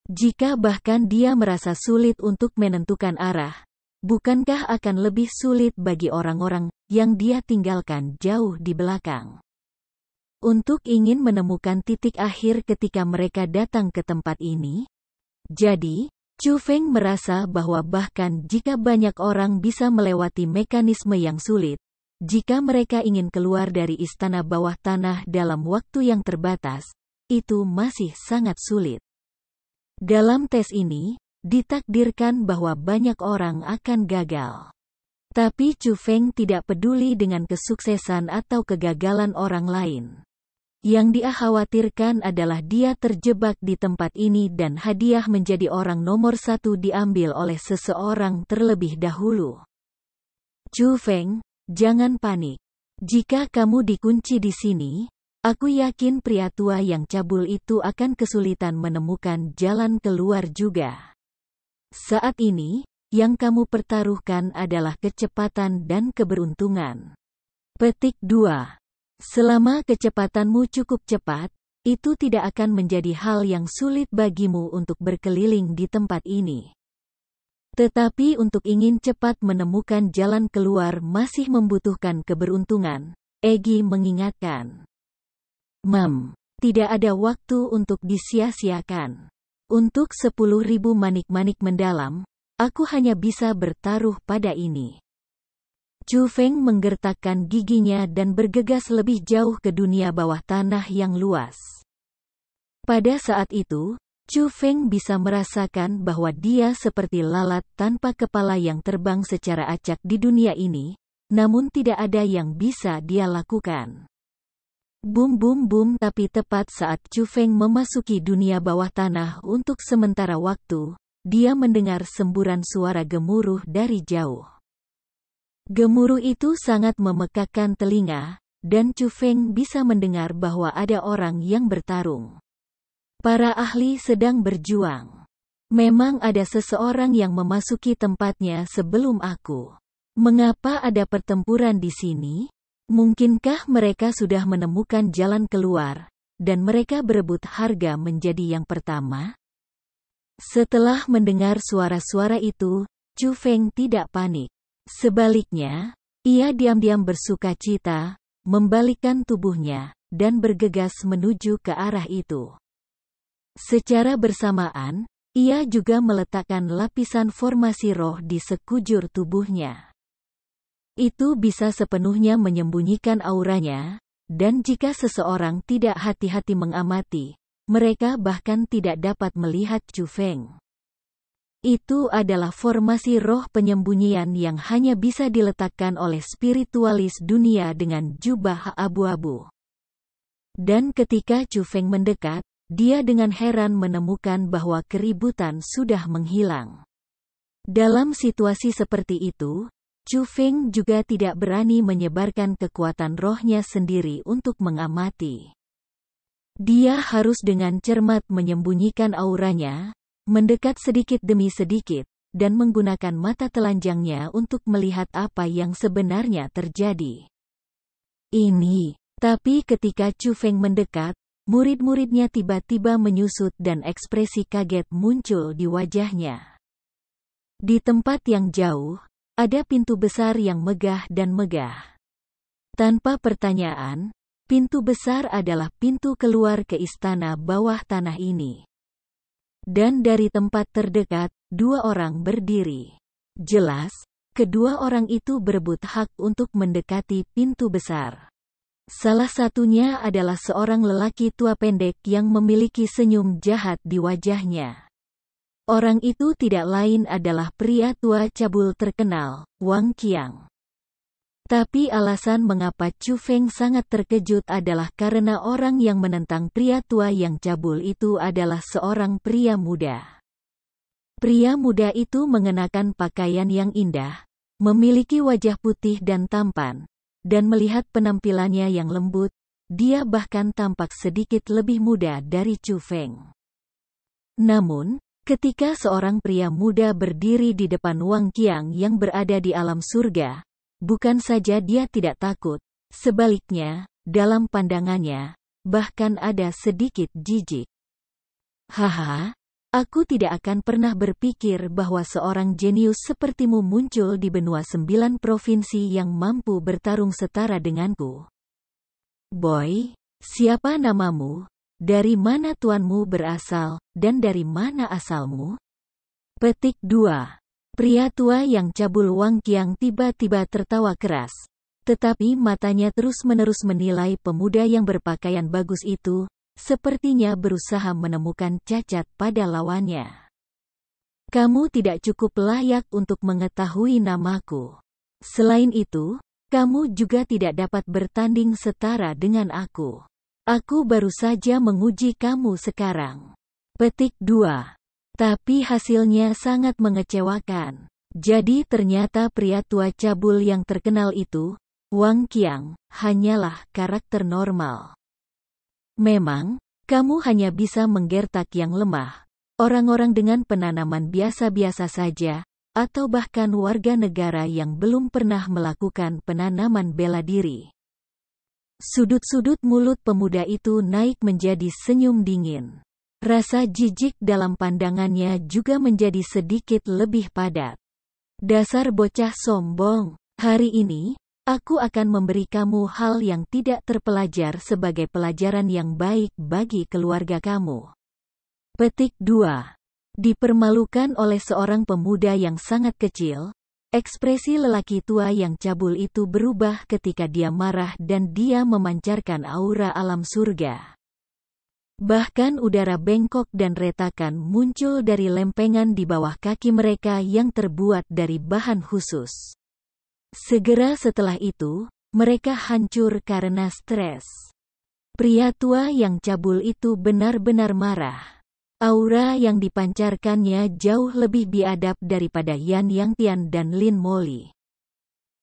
Jika bahkan dia merasa sulit untuk menentukan arah, bukankah akan lebih sulit bagi orang-orang yang dia tinggalkan jauh di belakang? untuk ingin menemukan titik akhir ketika mereka datang ke tempat ini. Jadi, Chu Feng merasa bahwa bahkan jika banyak orang bisa melewati mekanisme yang sulit, jika mereka ingin keluar dari istana bawah tanah dalam waktu yang terbatas, itu masih sangat sulit. Dalam tes ini, ditakdirkan bahwa banyak orang akan gagal. Tapi Chu Feng tidak peduli dengan kesuksesan atau kegagalan orang lain. Yang dia khawatirkan adalah dia terjebak di tempat ini dan hadiah menjadi orang nomor satu diambil oleh seseorang terlebih dahulu. Chu Feng, jangan panik. Jika kamu dikunci di sini, aku yakin pria tua yang cabul itu akan kesulitan menemukan jalan keluar juga. Saat ini, yang kamu pertaruhkan adalah kecepatan dan keberuntungan. Petik 2. Selama kecepatanmu cukup cepat, itu tidak akan menjadi hal yang sulit bagimu untuk berkeliling di tempat ini. Tetapi untuk ingin cepat menemukan jalan keluar masih membutuhkan keberuntungan, Egi mengingatkan. Mam, tidak ada waktu untuk disia-siakan. Untuk sepuluh ribu manik-manik mendalam, aku hanya bisa bertaruh pada ini. Chu Feng menggertakkan giginya dan bergegas lebih jauh ke dunia bawah tanah yang luas. Pada saat itu, Chu Feng bisa merasakan bahwa dia seperti lalat tanpa kepala yang terbang secara acak di dunia ini, namun tidak ada yang bisa dia lakukan. Bum bum bum tapi tepat saat Chu Feng memasuki dunia bawah tanah untuk sementara waktu, dia mendengar semburan suara gemuruh dari jauh. Gemuruh itu sangat memekakkan telinga, dan Chu Feng bisa mendengar bahwa ada orang yang bertarung. Para ahli sedang berjuang. Memang ada seseorang yang memasuki tempatnya sebelum aku. Mengapa ada pertempuran di sini? Mungkinkah mereka sudah menemukan jalan keluar, dan mereka berebut harga menjadi yang pertama? Setelah mendengar suara-suara itu, Chu Feng tidak panik. Sebaliknya, ia diam-diam bersuka cita, membalikan tubuhnya, dan bergegas menuju ke arah itu. Secara bersamaan, ia juga meletakkan lapisan formasi roh di sekujur tubuhnya. Itu bisa sepenuhnya menyembunyikan auranya, dan jika seseorang tidak hati-hati mengamati, mereka bahkan tidak dapat melihat Chu Feng. Itu adalah formasi roh penyembunyian yang hanya bisa diletakkan oleh spiritualis dunia dengan jubah abu-abu. Dan ketika Chu Feng mendekat, dia dengan heran menemukan bahwa keributan sudah menghilang. Dalam situasi seperti itu, Chu Feng juga tidak berani menyebarkan kekuatan rohnya sendiri untuk mengamati. Dia harus dengan cermat menyembunyikan auranya, mendekat sedikit demi sedikit, dan menggunakan mata telanjangnya untuk melihat apa yang sebenarnya terjadi. Ini, tapi ketika Chu Feng mendekat, murid-muridnya tiba-tiba menyusut dan ekspresi kaget muncul di wajahnya. Di tempat yang jauh, ada pintu besar yang megah dan megah. Tanpa pertanyaan, pintu besar adalah pintu keluar ke istana bawah tanah ini. Dan dari tempat terdekat, dua orang berdiri. Jelas, kedua orang itu berebut hak untuk mendekati pintu besar. Salah satunya adalah seorang lelaki tua pendek yang memiliki senyum jahat di wajahnya. Orang itu tidak lain adalah pria tua cabul terkenal, Wang Qiang. Tapi alasan mengapa Chu Feng sangat terkejut adalah karena orang yang menentang pria tua yang cabul itu adalah seorang pria muda. Pria muda itu mengenakan pakaian yang indah, memiliki wajah putih dan tampan, dan melihat penampilannya yang lembut, dia bahkan tampak sedikit lebih muda dari Chu Feng. Namun, ketika seorang pria muda berdiri di depan Wang Qiang yang berada di alam surga, Bukan saja dia tidak takut, sebaliknya, dalam pandangannya, bahkan ada sedikit jijik. Haha, Aku tidak akan pernah berpikir bahwa seorang jenius sepertimu muncul di benua sembilan provinsi yang mampu bertarung setara denganku. Boy, siapa namamu? Dari mana tuanmu berasal, dan dari mana asalmu? Petik 2. Pria tua yang cabul Wang Qiang tiba-tiba tertawa keras. Tetapi matanya terus-menerus menilai pemuda yang berpakaian bagus itu, sepertinya berusaha menemukan cacat pada lawannya. Kamu tidak cukup layak untuk mengetahui namaku. Selain itu, kamu juga tidak dapat bertanding setara dengan aku. Aku baru saja menguji kamu sekarang. Petik 2. Tapi hasilnya sangat mengecewakan. Jadi ternyata pria tua cabul yang terkenal itu, Wang Qiang, hanyalah karakter normal. Memang, kamu hanya bisa menggertak yang lemah, orang-orang dengan penanaman biasa-biasa saja, atau bahkan warga negara yang belum pernah melakukan penanaman bela diri. Sudut-sudut mulut pemuda itu naik menjadi senyum dingin. Rasa jijik dalam pandangannya juga menjadi sedikit lebih padat. Dasar bocah sombong. Hari ini, aku akan memberi kamu hal yang tidak terpelajar sebagai pelajaran yang baik bagi keluarga kamu. Petik 2. Dipermalukan oleh seorang pemuda yang sangat kecil, ekspresi lelaki tua yang cabul itu berubah ketika dia marah dan dia memancarkan aura alam surga. Bahkan udara bengkok dan retakan muncul dari lempengan di bawah kaki mereka yang terbuat dari bahan khusus. Segera setelah itu, mereka hancur karena stres. Pria tua yang cabul itu benar-benar marah. Aura yang dipancarkannya jauh lebih biadab daripada Yan Yang Tian dan Lin Moli.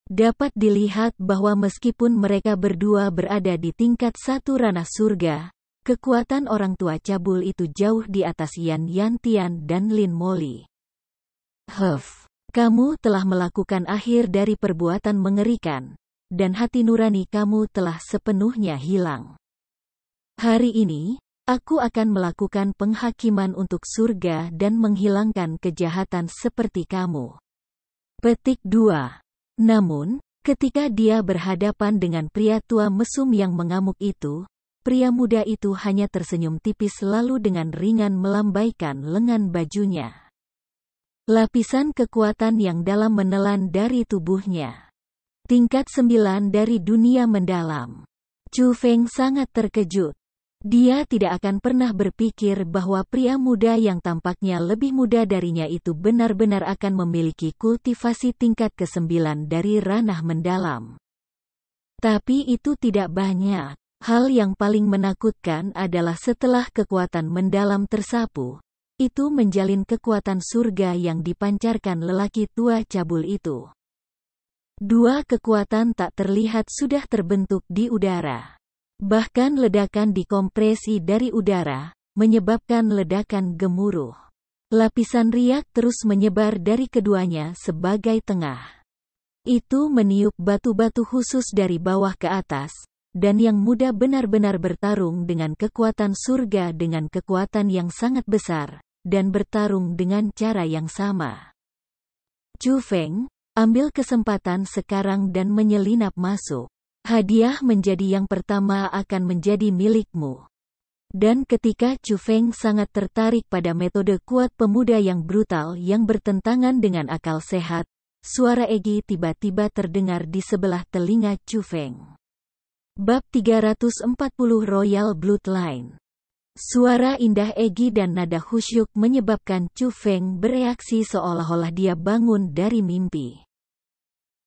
Dapat dilihat bahwa meskipun mereka berdua berada di tingkat satu ranah surga, Kekuatan orang tua cabul itu jauh di atas Yan Yantian dan Lin Moli. Huff, kamu telah melakukan akhir dari perbuatan mengerikan, dan hati nurani kamu telah sepenuhnya hilang. Hari ini, aku akan melakukan penghakiman untuk surga dan menghilangkan kejahatan seperti kamu. Petik 2. Namun, ketika dia berhadapan dengan pria tua mesum yang mengamuk itu, Pria muda itu hanya tersenyum tipis lalu dengan ringan melambaikan lengan bajunya. Lapisan kekuatan yang dalam menelan dari tubuhnya. Tingkat sembilan dari dunia mendalam. Chu Feng sangat terkejut. Dia tidak akan pernah berpikir bahwa pria muda yang tampaknya lebih muda darinya itu benar-benar akan memiliki kultivasi tingkat kesembilan dari ranah mendalam. Tapi itu tidak banyak. Hal yang paling menakutkan adalah setelah kekuatan mendalam tersapu, itu menjalin kekuatan surga yang dipancarkan lelaki tua cabul itu. Dua kekuatan tak terlihat sudah terbentuk di udara. Bahkan ledakan dikompresi dari udara, menyebabkan ledakan gemuruh. Lapisan riak terus menyebar dari keduanya sebagai tengah. Itu meniup batu-batu khusus dari bawah ke atas, dan yang muda benar-benar bertarung dengan kekuatan surga dengan kekuatan yang sangat besar, dan bertarung dengan cara yang sama. Chu Feng, ambil kesempatan sekarang dan menyelinap masuk. Hadiah menjadi yang pertama akan menjadi milikmu. Dan ketika Chu Feng sangat tertarik pada metode kuat pemuda yang brutal yang bertentangan dengan akal sehat, suara Egi tiba-tiba terdengar di sebelah telinga Chu Feng. Bab 340 Royal Bloodline Suara indah Egi dan nada khusyuk menyebabkan Chu Feng bereaksi seolah-olah dia bangun dari mimpi.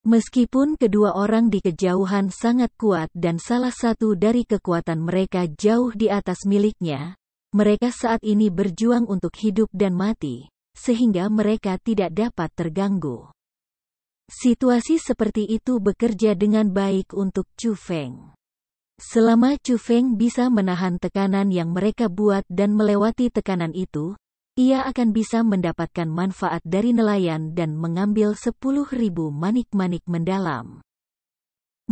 Meskipun kedua orang di kejauhan sangat kuat dan salah satu dari kekuatan mereka jauh di atas miliknya, mereka saat ini berjuang untuk hidup dan mati, sehingga mereka tidak dapat terganggu. Situasi seperti itu bekerja dengan baik untuk Chu Feng. Selama Chu Feng bisa menahan tekanan yang mereka buat dan melewati tekanan itu, ia akan bisa mendapatkan manfaat dari nelayan dan mengambil sepuluh ribu manik-manik mendalam.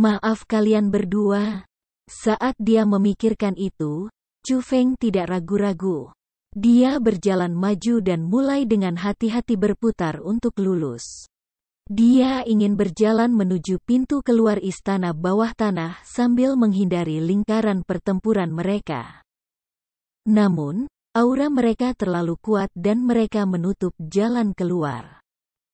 Maaf kalian berdua. Saat dia memikirkan itu, Chu Feng tidak ragu-ragu. Dia berjalan maju dan mulai dengan hati-hati berputar untuk lulus. Dia ingin berjalan menuju pintu keluar istana bawah tanah sambil menghindari lingkaran pertempuran mereka. Namun, aura mereka terlalu kuat dan mereka menutup jalan keluar.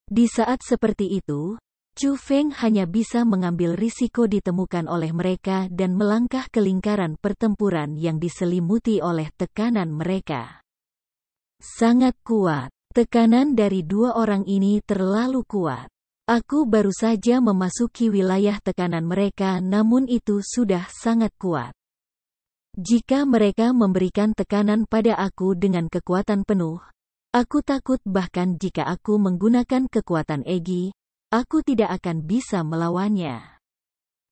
Di saat seperti itu, Chu Feng hanya bisa mengambil risiko ditemukan oleh mereka dan melangkah ke lingkaran pertempuran yang diselimuti oleh tekanan mereka. Sangat kuat. Tekanan dari dua orang ini terlalu kuat. Aku baru saja memasuki wilayah tekanan mereka namun itu sudah sangat kuat. Jika mereka memberikan tekanan pada aku dengan kekuatan penuh, aku takut bahkan jika aku menggunakan kekuatan Egi, aku tidak akan bisa melawannya.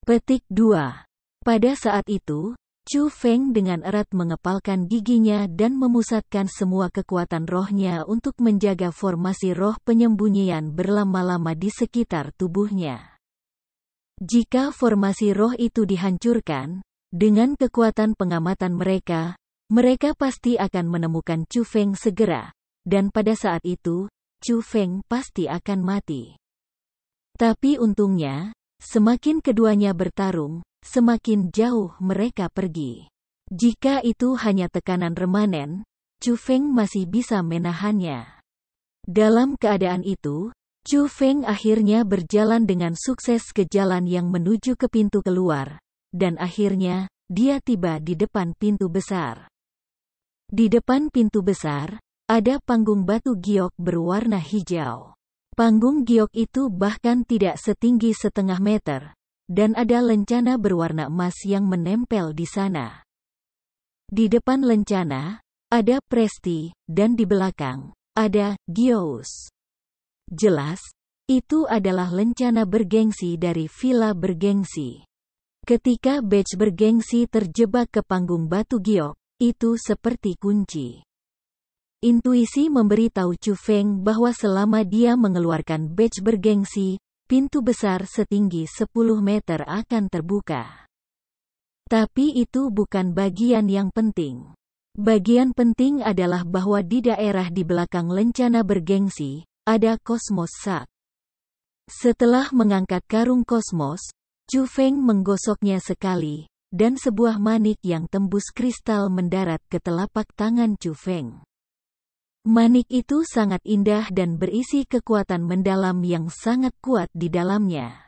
Petik 2. Pada saat itu, Chu Feng dengan erat mengepalkan giginya dan memusatkan semua kekuatan rohnya untuk menjaga formasi roh penyembunyian berlama-lama di sekitar tubuhnya. Jika formasi roh itu dihancurkan, dengan kekuatan pengamatan mereka, mereka pasti akan menemukan Chu Feng segera, dan pada saat itu, Chu Feng pasti akan mati. Tapi untungnya, semakin keduanya bertarung, semakin jauh mereka pergi. Jika itu hanya tekanan remanen, Chu Feng masih bisa menahannya. Dalam keadaan itu, Chu Feng akhirnya berjalan dengan sukses ke jalan yang menuju ke pintu keluar, dan akhirnya, dia tiba di depan pintu besar. Di depan pintu besar, ada panggung batu giok berwarna hijau. Panggung giok itu bahkan tidak setinggi setengah meter, dan ada lencana berwarna emas yang menempel di sana. Di depan lencana, ada Presti, dan di belakang, ada Gios. Jelas, itu adalah lencana bergengsi dari villa bergengsi. Ketika Batch bergengsi terjebak ke panggung batu giok, itu seperti kunci. Intuisi memberitahu Chu Feng bahwa selama dia mengeluarkan Batch bergengsi, pintu besar setinggi 10 meter akan terbuka. Tapi itu bukan bagian yang penting. Bagian penting adalah bahwa di daerah di belakang lencana bergengsi, ada kosmos sak. Setelah mengangkat karung kosmos, Chu Feng menggosoknya sekali, dan sebuah manik yang tembus kristal mendarat ke telapak tangan Chu Feng. Manik itu sangat indah dan berisi kekuatan mendalam yang sangat kuat di dalamnya.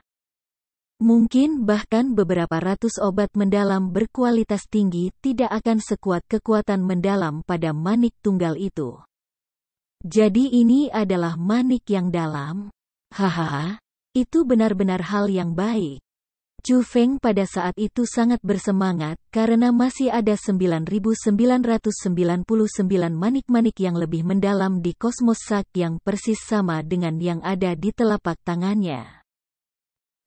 Mungkin bahkan beberapa ratus obat mendalam berkualitas tinggi tidak akan sekuat kekuatan mendalam pada manik tunggal itu. Jadi ini adalah manik yang dalam? Hahaha, itu benar-benar hal yang baik. Chu Feng pada saat itu sangat bersemangat, karena masih ada 9.999 manik-manik yang lebih mendalam di kosmos sak yang persis sama dengan yang ada di telapak tangannya.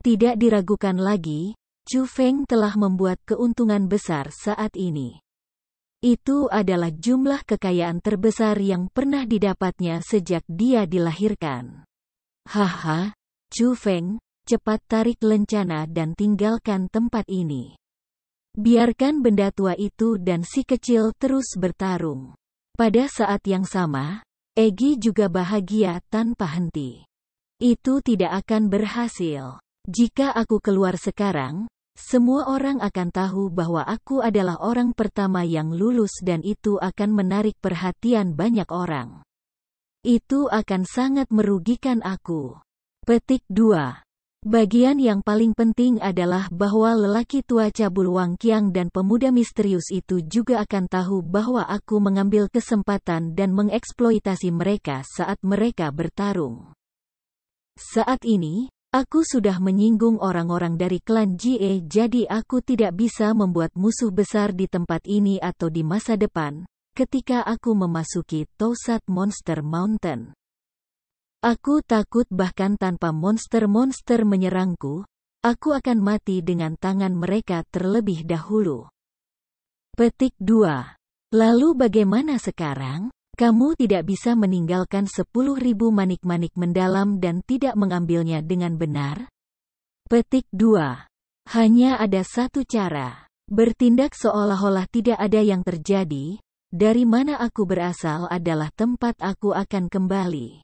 Tidak diragukan lagi, Chu Feng telah membuat keuntungan besar saat ini. Itu adalah jumlah kekayaan terbesar yang pernah didapatnya sejak dia dilahirkan. Haha, Chu Feng, cepat tarik lencana dan tinggalkan tempat ini. Biarkan benda tua itu dan si kecil terus bertarung. Pada saat yang sama, Egi juga bahagia tanpa henti. Itu tidak akan berhasil. Jika aku keluar sekarang, semua orang akan tahu bahwa aku adalah orang pertama yang lulus dan itu akan menarik perhatian banyak orang. Itu akan sangat merugikan aku. Petik 2. Bagian yang paling penting adalah bahwa lelaki tua cabul Wang Qiang dan pemuda misterius itu juga akan tahu bahwa aku mengambil kesempatan dan mengeksploitasi mereka saat mereka bertarung. Saat ini, aku sudah menyinggung orang-orang dari klan Jie jadi aku tidak bisa membuat musuh besar di tempat ini atau di masa depan, ketika aku memasuki Tosat Monster Mountain. Aku takut bahkan tanpa monster-monster menyerangku, aku akan mati dengan tangan mereka terlebih dahulu. Petik 2. Lalu bagaimana sekarang? Kamu tidak bisa meninggalkan sepuluh ribu manik-manik mendalam dan tidak mengambilnya dengan benar? Petik 2. Hanya ada satu cara. Bertindak seolah-olah tidak ada yang terjadi, dari mana aku berasal adalah tempat aku akan kembali.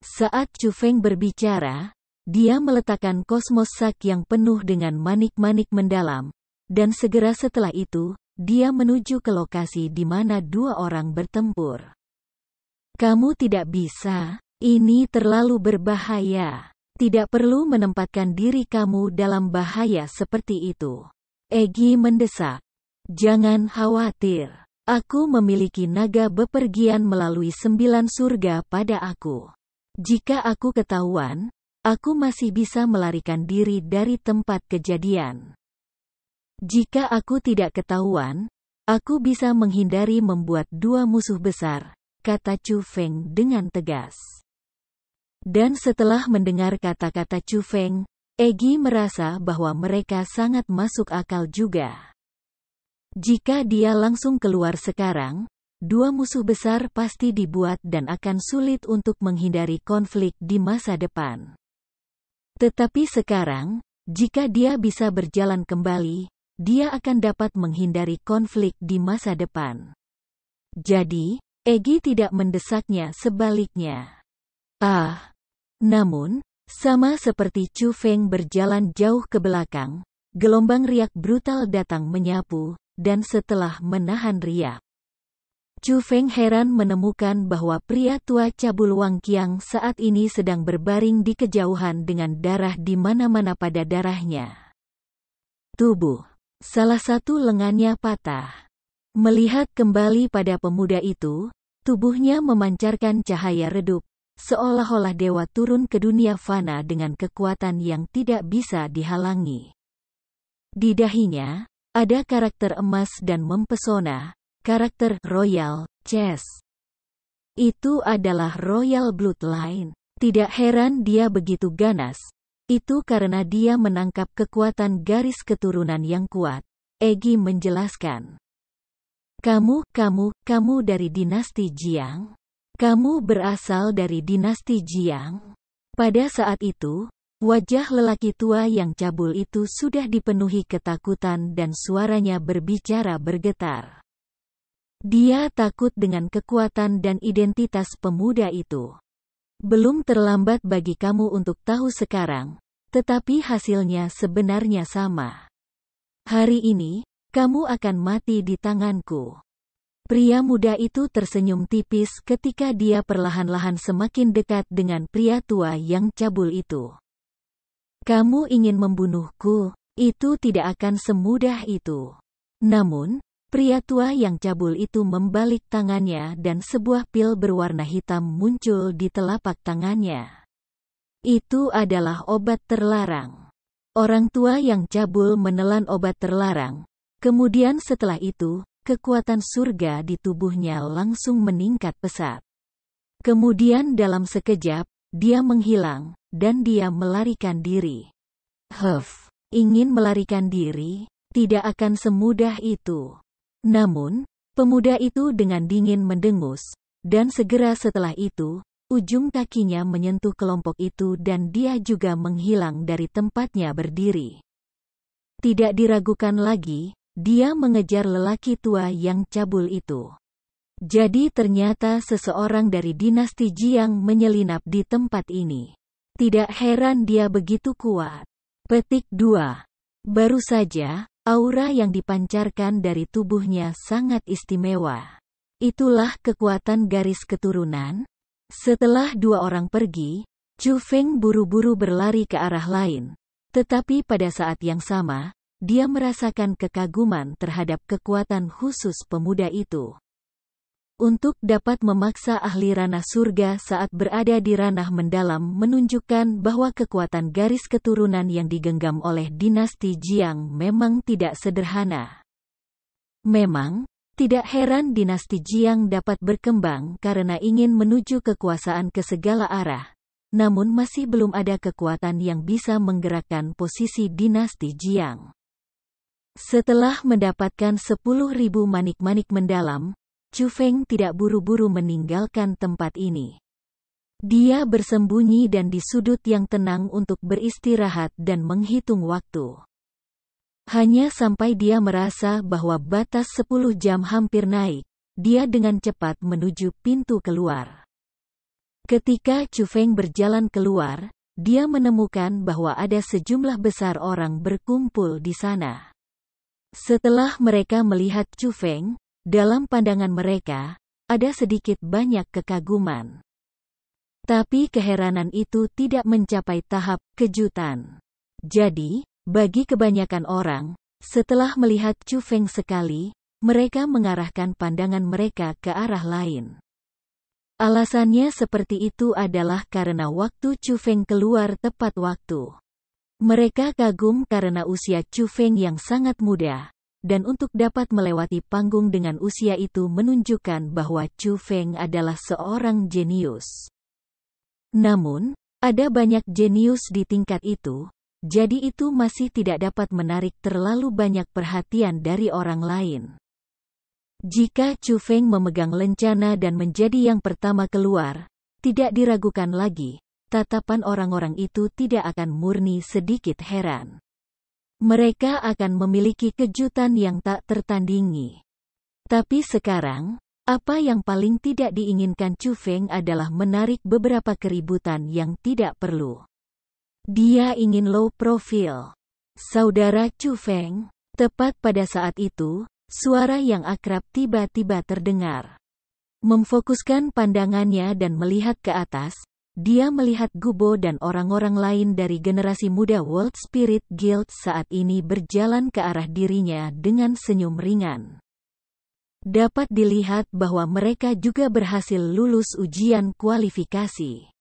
Saat Chu Feng berbicara, dia meletakkan kosmos sak yang penuh dengan manik-manik mendalam, dan segera setelah itu, dia menuju ke lokasi di mana dua orang bertempur. Kamu tidak bisa, ini terlalu berbahaya. Tidak perlu menempatkan diri kamu dalam bahaya seperti itu. Egi mendesak. Jangan khawatir. Aku memiliki naga bepergian melalui sembilan surga pada aku. Jika aku ketahuan, aku masih bisa melarikan diri dari tempat kejadian. Jika aku tidak ketahuan, aku bisa menghindari membuat dua musuh besar, kata Chu Feng dengan tegas. Dan setelah mendengar kata-kata Chu Feng, Egi merasa bahwa mereka sangat masuk akal juga. Jika dia langsung keluar sekarang, Dua musuh besar pasti dibuat dan akan sulit untuk menghindari konflik di masa depan. Tetapi sekarang, jika dia bisa berjalan kembali, dia akan dapat menghindari konflik di masa depan. Jadi, Egi tidak mendesaknya sebaliknya. Ah, namun, sama seperti Chu Feng berjalan jauh ke belakang, gelombang riak brutal datang menyapu, dan setelah menahan riak, Chu Feng heran menemukan bahwa pria tua cabul Wang Qiang saat ini sedang berbaring di kejauhan dengan darah di mana-mana pada darahnya. Tubuh. Salah satu lengannya patah. Melihat kembali pada pemuda itu, tubuhnya memancarkan cahaya redup, seolah-olah dewa turun ke dunia fana dengan kekuatan yang tidak bisa dihalangi. Di dahinya, ada karakter emas dan mempesona, Karakter Royal Chess itu adalah Royal Bloodline. Tidak heran dia begitu ganas. Itu karena dia menangkap kekuatan garis keturunan yang kuat. Egi menjelaskan. Kamu, kamu, kamu dari dinasti Jiang. Kamu berasal dari dinasti Jiang. Pada saat itu, wajah lelaki tua yang cabul itu sudah dipenuhi ketakutan dan suaranya berbicara bergetar. Dia takut dengan kekuatan dan identitas pemuda itu. Belum terlambat bagi kamu untuk tahu sekarang, tetapi hasilnya sebenarnya sama. Hari ini, kamu akan mati di tanganku. Pria muda itu tersenyum tipis ketika dia perlahan-lahan semakin dekat dengan pria tua yang cabul itu. Kamu ingin membunuhku, itu tidak akan semudah itu. Namun, Pria tua yang cabul itu membalik tangannya dan sebuah pil berwarna hitam muncul di telapak tangannya. Itu adalah obat terlarang. Orang tua yang cabul menelan obat terlarang. Kemudian setelah itu, kekuatan surga di tubuhnya langsung meningkat pesat. Kemudian dalam sekejap, dia menghilang, dan dia melarikan diri. Huff, ingin melarikan diri, tidak akan semudah itu. Namun, pemuda itu dengan dingin mendengus, dan segera setelah itu, ujung kakinya menyentuh kelompok itu dan dia juga menghilang dari tempatnya berdiri. Tidak diragukan lagi, dia mengejar lelaki tua yang cabul itu. Jadi ternyata seseorang dari dinasti Jiang menyelinap di tempat ini. Tidak heran dia begitu kuat. Petik 2. Baru saja, Aura yang dipancarkan dari tubuhnya sangat istimewa. Itulah kekuatan garis keturunan. Setelah dua orang pergi, Chu Feng buru-buru berlari ke arah lain. Tetapi pada saat yang sama, dia merasakan kekaguman terhadap kekuatan khusus pemuda itu untuk dapat memaksa ahli ranah surga saat berada di ranah mendalam menunjukkan bahwa kekuatan garis keturunan yang digenggam oleh dinasti Jiang memang tidak sederhana. Memang, tidak heran dinasti Jiang dapat berkembang karena ingin menuju kekuasaan ke segala arah, namun masih belum ada kekuatan yang bisa menggerakkan posisi dinasti Jiang. Setelah mendapatkan 10.000 manik-manik mendalam, Chu Feng tidak buru-buru meninggalkan tempat ini. Dia bersembunyi dan di sudut yang tenang untuk beristirahat dan menghitung waktu. Hanya sampai dia merasa bahwa batas 10 jam hampir naik, dia dengan cepat menuju pintu keluar. Ketika Chu Feng berjalan keluar, dia menemukan bahwa ada sejumlah besar orang berkumpul di sana. Setelah mereka melihat Chu Feng, dalam pandangan mereka, ada sedikit banyak kekaguman. Tapi keheranan itu tidak mencapai tahap kejutan. Jadi, bagi kebanyakan orang, setelah melihat Chu Feng sekali, mereka mengarahkan pandangan mereka ke arah lain. Alasannya seperti itu adalah karena waktu Chu Feng keluar tepat waktu. Mereka kagum karena usia Chu Feng yang sangat muda, dan untuk dapat melewati panggung dengan usia itu menunjukkan bahwa Chu Feng adalah seorang jenius. Namun, ada banyak jenius di tingkat itu, jadi itu masih tidak dapat menarik terlalu banyak perhatian dari orang lain. Jika Chu Feng memegang lencana dan menjadi yang pertama keluar, tidak diragukan lagi, tatapan orang-orang itu tidak akan murni sedikit heran mereka akan memiliki kejutan yang tak tertandingi. Tapi sekarang, apa yang paling tidak diinginkan Chu Feng adalah menarik beberapa keributan yang tidak perlu. Dia ingin low profile. Saudara Chu Feng, tepat pada saat itu, suara yang akrab tiba-tiba terdengar. Memfokuskan pandangannya dan melihat ke atas, dia melihat Gubo dan orang-orang lain dari generasi muda World Spirit Guild saat ini berjalan ke arah dirinya dengan senyum ringan. Dapat dilihat bahwa mereka juga berhasil lulus ujian kualifikasi.